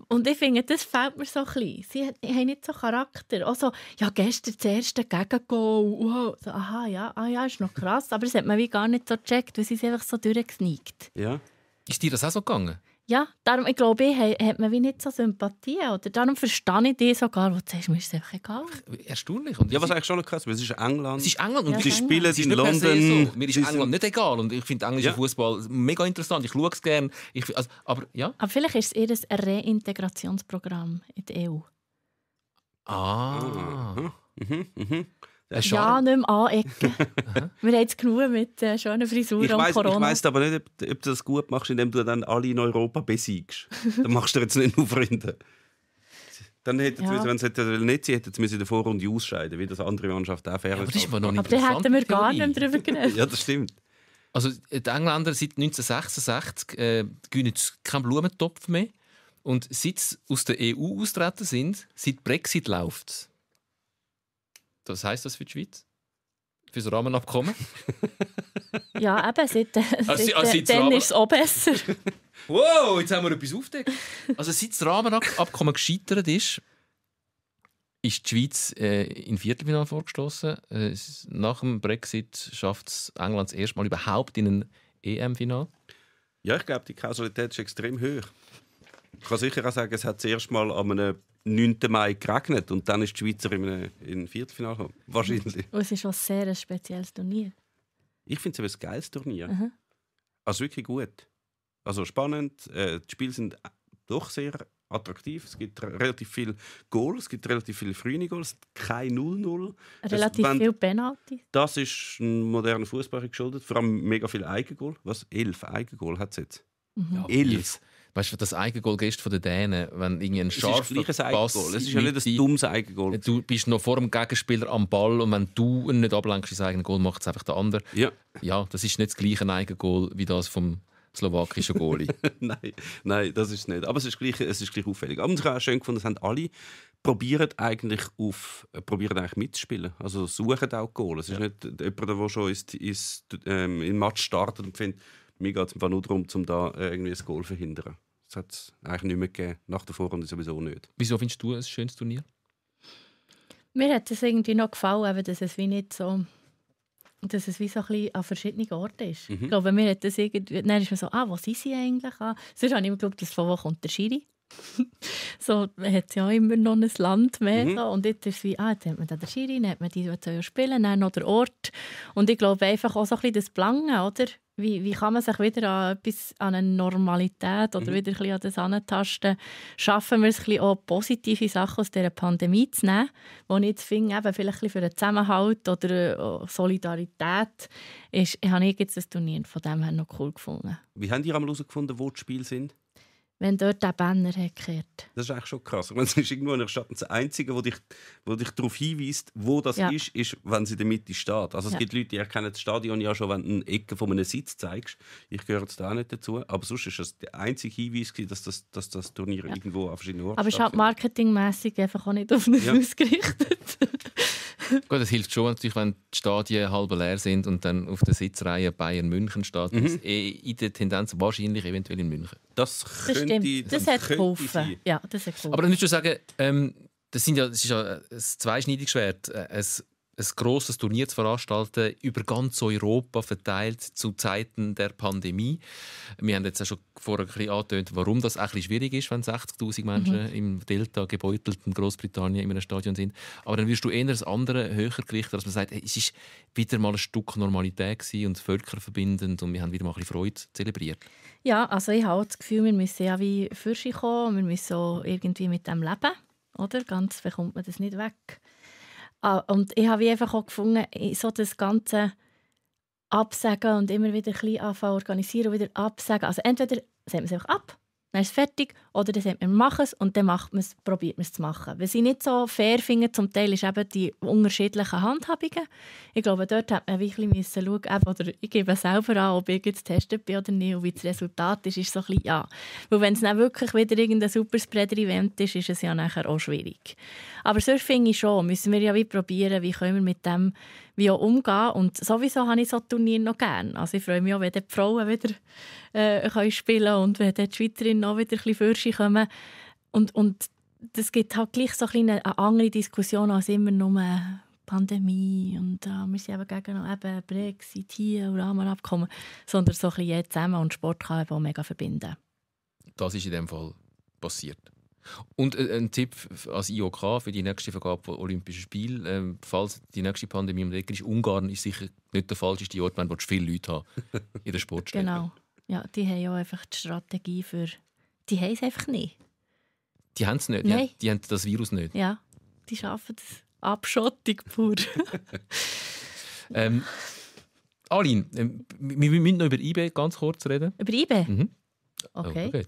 Und ich finde, das fehlt mir so ein bisschen. Sie haben nicht so Charakter. Also, ja, gestern das erste Gegengol, wow. so, aha, ja, ah, ja, ist noch krass, aber das hat man wie gar nicht so gecheckt, weil sie es einfach so durchgesneakt. Ja. Ist dir das auch so gegangen? ja, darum, ich glaube, ich, hat man wie nicht so Sympathie. Oder darum verstehe ich dich sogar, wo du sagst, mir ist es einfach egal. Erstaunlich. Und ja, was eigentlich schon noch krass, weil es ist England. Es ist England und ja, sie spielen in London. So. Mir ist England nicht egal und ich finde englischen ja. Fußball mega interessant. Ich schaue es gerne. Ich, also, aber, ja. aber vielleicht ist es eher ein Reintegrationsprogramm in der EU. Ah. ah. Mhm. Mhm. Mhm. Äh, ja, nicht mehr anecken. <laughs> Wir haben jetzt genug mit äh, schönen Frisuren ich weiss, und Corona. Ich weiss aber nicht, ob, ob, du das gut machst, indem du dann alle in Europa besiegst. <laughs> dann machst du jetzt nicht nur Freunde. Dann hätten ja. wenn sie hätten äh, nicht sie hätten sie in der Vorrunde ausscheiden, wie das andere Mannschaft auch fair ja, aber das ist. Aber, noch aber dann hätten wir gar Theorie. nicht mehr darüber geredet. <laughs> ja, das stimmt. Also die Engländer seit 1966 äh, gewinnen keinen Blumentopf mehr. Und seit sie aus der EU austreten sind, seit Brexit läuft es. Was heisst das für die Schweiz? Für das Rahmenabkommen? <laughs> ja, eben, seit, also, seit, also, seit dann ist es auch besser. <laughs> wow, jetzt haben wir etwas aufgedeckt. Also seit das Rahmenabkommen gescheitert ist, ist die Schweiz äh, in Viertelfinale vorgestoßen. Äh, nach dem Brexit schafft es England das erste Mal überhaupt in ein EM-Final. Ja, ich glaube, die Kausalität ist extrem hoch. Ich kann sicher auch sagen, es hat das erste Mal an einem 9. Mai geregnet und dann ist die Schweizer in ein Viertelfinale gekommen. Wahrscheinlich. Und <laughs> es ist was sehr ein spezielles Turnier. Ich finde es ein geiles Turnier. Mhm. Also wirklich gut. Also spannend. Äh, die Spiele sind doch sehr attraktiv. Es gibt relativ viele Goals, es gibt relativ viele frühe Goals, kein 0-0. Relativ viel Penalty. Das ist ein moderner Fußball geschuldet, vor allem mega viel Eigengoal. Was? Elf Eigengoal hat es jetzt. Mhm. Ja, elf. Weißt du, das Eigengol gestern von den Dänen, wenn irgendwie ein scharfer Pass... Es ist ein Pass Es ist ja nicht ein dummes Eigengol. Du bist noch vor dem Gegenspieler am Ball und wenn du ihn nicht ablenkst, das Eigengol macht es einfach der andere. Ja. Ja, das ist nicht das gleiche Eigengol wie das vom slowakischen Goalie. <laughs> nein, nein, das ist nicht. Aber es ist gleich, es ist gleich auffällig. Aber ich habe auch schön gefunden, es haben alle probieren eigentlich auf äh, probieren eigentlich mitzuspielen also suchen auch Goal es ist ja. nicht jemand der schon ist ist ähm, im Match startet und findet mir geht es einfach nur darum, um da irgendwie ein Goal zu verhindern. Das hat es eigentlich nicht mehr gegeben. Nach der Vorrunde sowieso nicht. Wieso findest du ein schönes Turnier? Mir hat es irgendwie noch gefallen, dass es wie nicht so dass es wie so ein an verschiedenen Orten ist. Mhm. Ich glaube, mir hat das irgendwie... Dann ist man so, ah, wo sind sie eigentlich? Ah, sonst habe ich immer geschaut, dass von wo kommt der Schiri? <laughs> so hat ja immer noch ein Land mehr. Mhm. So. Und jetzt ist es wie, ah, jetzt hat man da den Schiri, dann hat man die, die spielen, dann noch der Ort. Und ich glaube einfach auch so ein bisschen das Blange, oder? Wie, wie kann man sich wieder an, etwas, an eine Normalität oder mhm. wieder ein bisschen an das Anentasten schaffen wir es ein bisschen auch positive Sachen aus dieser Pandemie zu nehmen, die ich jetzt finde, eben vielleicht ein bisschen für den Zusammenhalt oder äh, oh, Solidarität ist, habe ich jetzt das Turnier von dem her noch cool gefunden. Wie haben ihr einmal herausgefunden, wo die Spiele sind? wenn dort der Banner gekehrt Das ist eigentlich schon krass. es ist irgendwo in der Stadt das Einzige, wo dich, wo dich darauf hinweist, wo das ja. ist, ist, wenn sie in der Mitte steht. Also es ja. gibt Leute, die erkennen das Stadion ja schon, wenn du eine Ecke von einem Sitz zeigst. Ich gehöre jetzt da nicht dazu. Aber sonst ist das der einzige Hinweis, dass das, dass das Turnier ja. irgendwo auf verschiedenen Orten Aber es ist halt marketingmäßig einfach auch nicht auf uns <laughs> ausgerichtet. <laughs> Gut, das hilft schon natürlich, wenn die Stadien halb leer sind und dann auf der Sitzreihe Bayern München steht, mhm. ist eh in der Tendenz wahrscheinlich eventuell in München. Das könnte, das Das, das hat geholfen. Ja, das hat geholfen. Aber dann würdest du sagen, ähm, das, sind ja, das ist ja ein zweischneidiges Schwert. Äh, ein ein großes Turnier zu veranstalten, über ganz Europa verteilt zu Zeiten der Pandemie. Wir haben jetzt auch schon vorher ein bisschen angetönt, warum das ein schwierig ist, wenn 60.000 Menschen mhm. im Delta in Großbritannien in einem Stadion sind. Aber dann wirst du eher das andere höher gerichtet, dass man sagt, hey, es ist wieder mal ein Stück Normalität und völkerverbindend und wir haben wieder mal ein bisschen Freude zelebriert. Ja, also ich habe das Gefühl, wir müssen ja wie für kommen, wir müssen so irgendwie mit dem leben, oder? Ganz bekommt man das nicht weg. Ah, und ich habe einfach auch gefunden, so das ganze Absagen und immer wieder ein bisschen anfangen organisieren und wieder absagen. Also entweder sagen wir es einfach ab dann ist es fertig. Oder dann sagt man, mach es und dann macht man probiert man es zu machen. Was ich nicht so fair finde, zum Teil ist eben die unterschiedlichen Handhabungen. Ich glaube, dort hat man wirklich müssen schauen, oder ich gebe selber an, ob ich jetzt getestet bin oder nicht und wie das Resultat ist, ist so ein bisschen, ja. Weil wenn es dann wirklich wieder irgendein super Spreader-Event ist, ist es ja nachher auch schwierig. Aber sonst finde ich schon, müssen wir ja wie probieren, wie können wir mit dem wie auch umgehen. Und sowieso habe ich so Turniere noch gerne. Also ich freue mich auch, wenn die Frauen wieder äh, können und wenn die Schweizerinnen noch wieder ein bisschen kommen. Und, und das gibt halt gleich so eine andere Diskussion als immer nur Pandemie und äh, wir sind eben gegen eben Brexit hier und Rahmenabkommen, sondern so ein bisschen zusammen und Sport kann eben auch mega verbinden. Das ist in dem Fall passiert. Und äh, ein Tipp als IOK für die nächste Vergabe von Olympischen Spielen, ähm, falls die nächste Pandemie um die ist, Ungarn ist sicher nicht der falscheste Ort, man willst viele Leute haben in der Sportstätte. Genau, ja, die haben ja einfach die Strategie für, die haben es einfach nicht. Die haben es nicht, Nein. Die, haben, das Virus nicht. Ja, die schaffen das. Abschottung pur. <laughs> ähm, Aline, ähm, wir müssen noch über eBay ganz kurz reden. Über eBay? Mhm. Oh, okay. Oh,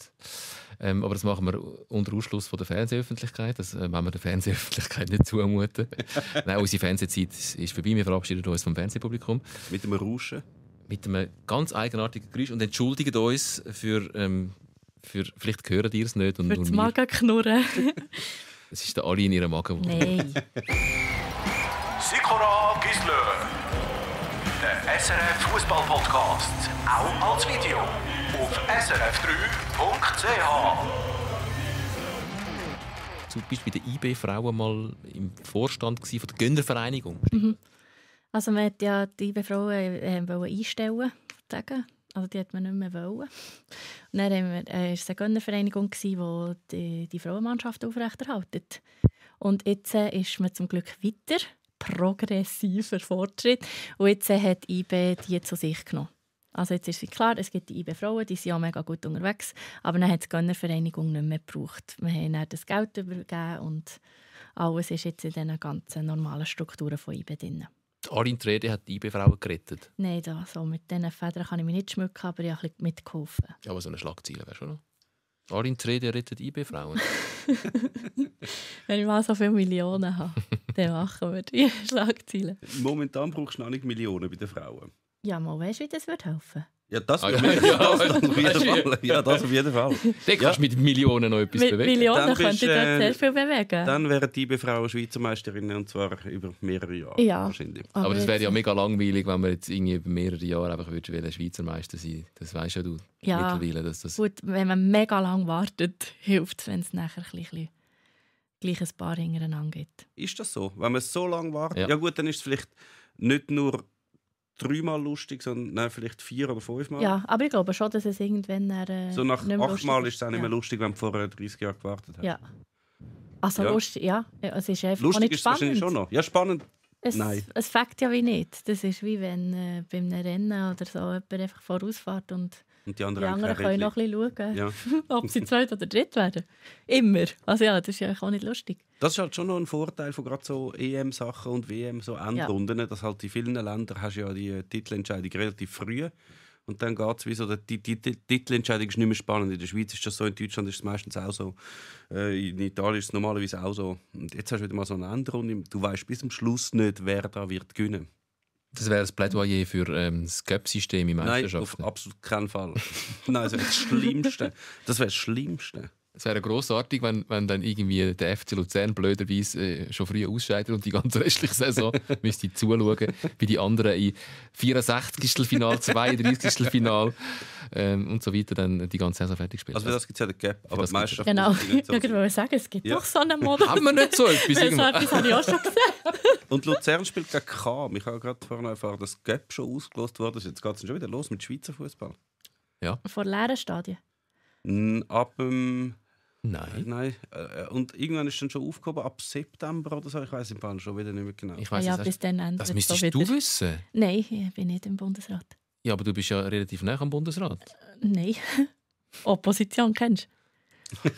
Ähm, aber das machen wir unter Ausschluss von der Fernsehöffentlichkeit. Das äh, wollen wir der Fernsehöffentlichkeit nicht zumuten. <laughs> Nein, unsere Fernsehzeit ist vorbei. Wir verabschieden uns vom Fernsehpublikum. Mit einem Rauschen? Mit einem ganz eigenartigen Geräusch und entschuldigen uns für... Ähm, für, vielleicht hören ihr es nicht. Und für das Magenknurren. <laughs> es ist alle in ihrem Magen. Nein. Sikora Gislö. Der SRF Fußball Podcast. Auch als Video auf srf3.ch. Du bist bei der IB Frauen mal im Vorstand von der Gönnervereinigung. Mhm. Also man hat ja die IB Frauen äh, äh, wollen einstellen Also die hat man nicht mehr wollen. Und dann haben wir, äh, es eine Gönnervereinigung, die die, die Frauenmannschaft aufrechterhält. Und jetzt äh, ist man zum Glück weiter progressiver Fortschritt. Und jetzt äh, hat IB die zu sich genommen. Also jetzt ist klar, es gibt die IB-Frauen, die sind auch mega gut unterwegs, aber dann hat die Gönnervereinigung nicht mehr gebraucht. Wir haben dann das Geld übergeben und alles ist jetzt in diesen ganzen normalen Strukturen von IB drin. Arin Trede hat die IB-Frauen gerettet? Nein, da, so mit diesen Federn kann ich mich nicht schmücken, aber ich habe mitgeholfen. Ja, aber so eine Schlagzeile wäre schon noch. Arin Trede rettet IB-Frauen. <laughs> Wenn ich mal so viele Millionen habe, dann machen wir die <laughs> Schlagzeilen. Momentan brauchst du noch nicht Millionen bei den Frauen. Ja, mal weißt du, wie das wird helfen ja, das, ah, <laughs> ja, das, auf jeden Fall. Ja, das auf jeden Fall. <laughs> Dann kannst ja. mit Millionen noch etwas mit bewegen. Millionen dann bist, könnte äh, sehr viel bewegen. Dann wäre die Frau Schweizer Meisterin und zwar über mehrere Jahre ja. wahrscheinlich. Aber, Aber das wäre ja mega langweilig, wenn man jetzt irgendwie über mehrere Jahre einfach würde Schweizer Meister sein. Das weißt ja du ja. mittlerweile, dass das. Gut, wenn man mega lang wartet, <laughs> hilft es, wenn es nachher ein bisschen gleich paar hintereinander gibt. Ist das so? Wenn man so lange wartet? Ja. ja gut, dann ist es vielleicht nicht nur dreimal lustig, sondern nein, vielleicht vier oder fünfmal. Ja, aber ich glaube schon, dass es irgendwann äh, So nach achtmal ist es auch nicht mehr ja. lustig, wenn du vorher 30 Jahre gewartet hast. Ja. Also ja. lustig, ja. Es ist einfach lustig nicht ist es wahrscheinlich schon noch. Ja, spannend. Es, Nein. es fängt ja wie nicht. Das ist wie wenn äh, beim Rennen oder so jemand einfach vorausfährt und und die anderen, die anderen können noch ein bisschen schauen, ja. <laughs> ob sie zweit oder dritt werden. Immer. Also ja, das ist ja auch nicht lustig. Das ist halt schon noch ein Vorteil von gerade so EM-Sachen und WM, so Endrunden, ja. dass halt in vielen Ländern hast du ja die äh, Titelentscheidung relativ früh und dann geht es wie so, die, die, die, Titelentscheidung ist nicht mehr spannend. In der Schweiz ist das so, in Deutschland ist es meistens auch so, äh, in Italien ist es normalerweise auch so. Und jetzt hast du wieder mal so eine Endrunde, du weißt bis zum Schluss nicht, wer da wird gewinnen. Das wäre das Plädoyer für ähm, das Göpp-System im Meisterschaft. Nein, auf absolut keinen Fall. <laughs> Nein, das wäre das Schlimmste. Das wäre das Schlimmste es wäre großartig, wenn, wenn dann irgendwie der FC Luzern blöderweise äh, schon früh ausscheidet und die ganze restliche Saison <laughs> müsste zuschauen, wie die anderen in 64. Final, 32. Final ähm, und so weiter dann die ganze Saison fertig spielen. Also das gibt es ja den Gap, aber die Meisterschaft... Genau, genau ich würde sagen, es gibt ja. doch so einen Modus. Haben wir nicht so etwas? <laughs> so etwas habe ich auch schon gesehen. <laughs> und Luzern spielt gegen K. Ich habe gerade vorhin erfahren, dass Gap schon ausgelost wurde. Jetzt geht es schon wieder los mit Schweizer Fußball. Ja. Vor leeren Stadien? Ab dem... Nein. Nein. Äh, äh, und irgendwann ist dann schon aufgehoben, ab September oder so. Ich weiß im Fall schon wieder nicht mehr genau. Ich weiss, ja, das bis dann ändert Das müsstest so du wissen. Nein, ich bin nicht im Bundesrat. Ja, aber du bist ja relativ nah am Bundesrat. Äh, nein. <laughs> Opposition kennst du.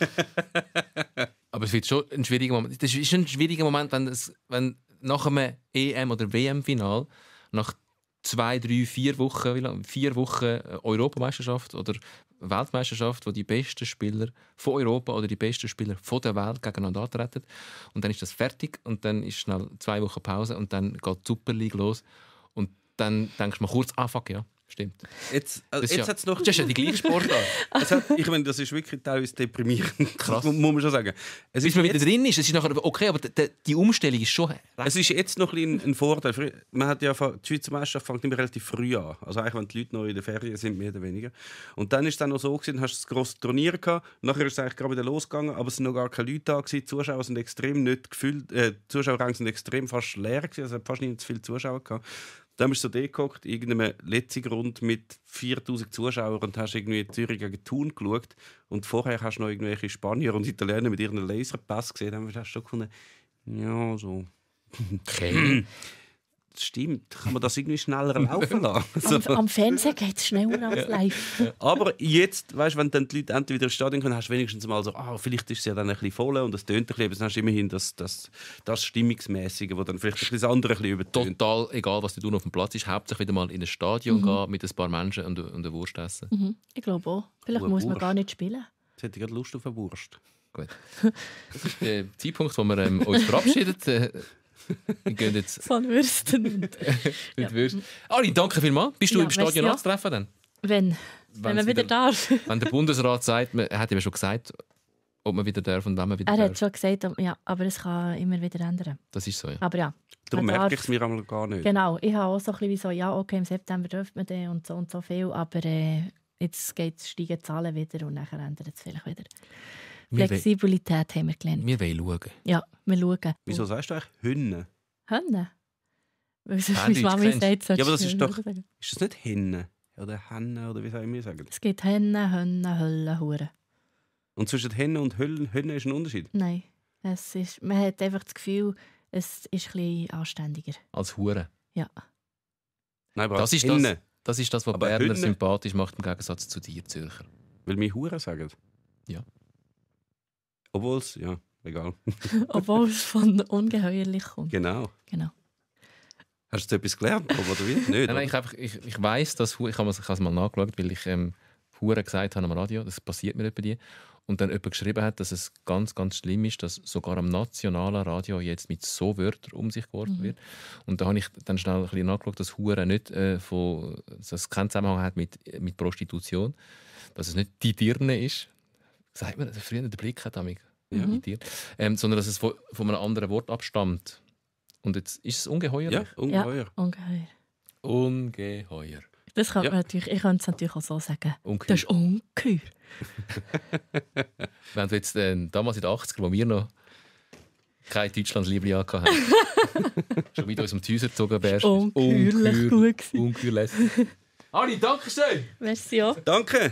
<laughs> aber es wird schon ein schwieriger Moment. Das ist ein schwieriger Moment, wenn, es, wenn nach einem EM- oder WM-Final, nach zwei, drei, vier Wochen, vier Wochen äh, Europameisterschaft oder Weltmeisterschaft, wo die besten Spieler von Europa oder die besten Spieler von der Welt gegeneinander antreten. Und dann ist das fertig und dann ist schnell zwei Wochen Pause und dann geht die Super League los. Und dann denkst du mal kurz, ah fuck, ja, Stimmt. Jetzt, also das jetzt ja, noch. Das ist ja die gleiche Sportart. hat, also, ich meine, das ist wirklich teilweise deprimierend. <laughs> Krass. muss man schon sagen. Es Bis man wieder drin ist, es ist nachher okay, aber die Umstellung ist schon. Es ist jetzt noch ein, ein Vorteil. Man hat ja, die Schweizer Meisterschaft fängt immer relativ früh an. Also eigentlich, wenn die Leute noch in der Ferien sind, mehr oder weniger. Und dann ist es dann noch so, gewesen, hast du das grosse Turnier gehabt, nachher ist es eigentlich gerade wieder losgegangen, aber es sind noch gar keine Leute da. Gewesen. Die Zuschauer sind extrem nicht gefüllt, äh, Zuschauerränge sind extrem fast leer gewesen, also fast nicht zu viele Zuschauer gehabt. Da bist du so geguckt, irgendeinem letzten Grund mit 4000 Zuschauern und hast irgendwie Zürich gegen Thun geschaut. Und vorher hast du noch irgendwelche Spanier und Italiener mit ihren Laserpass gesehen. Dann hast du schon gefunden, ja, so. <laughs> Okay das stimmt, kann man das irgendwie schneller laufen lassen. So. <laughs> Am, am, Fernsehen geht es schneller als live. Aber jetzt, weißt, wenn dann die Leute endlich wieder ins Stadion können, hast du wenigstens mal so, ah, vielleicht ist es ja dann ein bisschen voll und es tönt ein bisschen, aber dann hast du immerhin das, das, das Stimmungsmäßige, wo dann vielleicht das andere ein bisschen übertönt. Total egal, was du tun auf dem Platz ist, hauptsächlich wieder mal in ein Stadion mhm. gehen mit ein paar Menschen und, und eine Wurst essen. Mhm. Ich glaube auch. Vielleicht Uhr muss man Wurst. gar nicht spielen. Jetzt hätte ich gerade Lust auf eine Wurst. Gut. Das ist der Zeitpunkt, wo wir ähm, uns verabschieden. Äh, wir gehen jetzt. <laughs> Von Würsten. <laughs> mit ja. Würsten. Ari, danke vielmals. Bist du ja, im Stadion ja. anzutreffen dann? Wenn. Wenn's wenn man wieder, wieder darf. <laughs> wenn der Bundesrat sagt, man hat eben schon gesagt, ob man wieder darf und wann man wieder er darf. Er hat schon gesagt, ja, aber es kann immer wieder ändern. Das ist so, ja. Aber ja. Darum merke ich es mir einmal gar nicht. Genau, ich habe auch so ein bisschen wie so, ja, okay, im September dürfen wir den und so und so viel, aber äh, jetzt steigen die Zahlen wieder und nachher ändert es vielleicht wieder. Flexibilität haben wir gelernt. Wir wollen schauen. Ja, wir schauen. Wieso sagst du eigentlich Hünne? Hünne? Weil sonst meine Mami sagt, so Ja, aber das ist doch... Ist das nicht Hinne? Oder Henne? Oder wie soll ich mir sagen? Es gibt Henne, Hünne, Hölle, Hure. Und zwischen Henne und Hüllen, Hünne ist ein Unterschied? Nein. Es ist, man hat einfach das Gefühl, es ist ein anständiger. Als Hure? Ja. Nein, aber das ist Henne. Das, das ist das, was aber Berner Hünne? sympathisch macht im Gegensatz zu dir, Zürcher. Weil wir Hure sagen? Ja. Obwohl es, ja, egal. <laughs> Obwohl es von ungeheuerlich kommt. Genau. genau. Hast du etwas gelernt, oder wie? <laughs> Nicht, nein, nein, ich, einfach, ich, ich weiss, dass ich habe es mal nachgeschaut, weil ich ähm, Hure gesagt habe am Radio, das passiert mir bei dir. Und dann jemand geschrieben hat, dass es ganz, ganz schlimm ist, dass sogar am nationalen Radio jetzt mit so Wörtern um sich geworfen mhm. wird. Und da habe ich dann schnell ein bisschen nachgeschaut, dass Huren nicht äh, von, dass es keinen Zusammenhang hat mit, mit Prostitution, dass es nicht die Dirne ist, sagt man, also früher der Blick hat mich ja. irritiert, ähm, sondern dass es von, von, einem anderen Wort abstammt. Und jetzt ist es ungeheuer? Ja, ungeheuer. Ja, ungeheuer. Ungeheuer. Das kann ja. man natürlich, ich könnte es natürlich auch so sagen. Ungeheuer. Das ist ungeheuer. <laughs> Wenn du jetzt äh, damals in den 80ern, wo wir noch kein Deutschlandsliebling hatten, <laughs> schon wieder aus dem Häuser gezogen wärst. Ungeheuerlich gut. Ungeheuerlich. Adi, danke schön. Merci auch. Danke.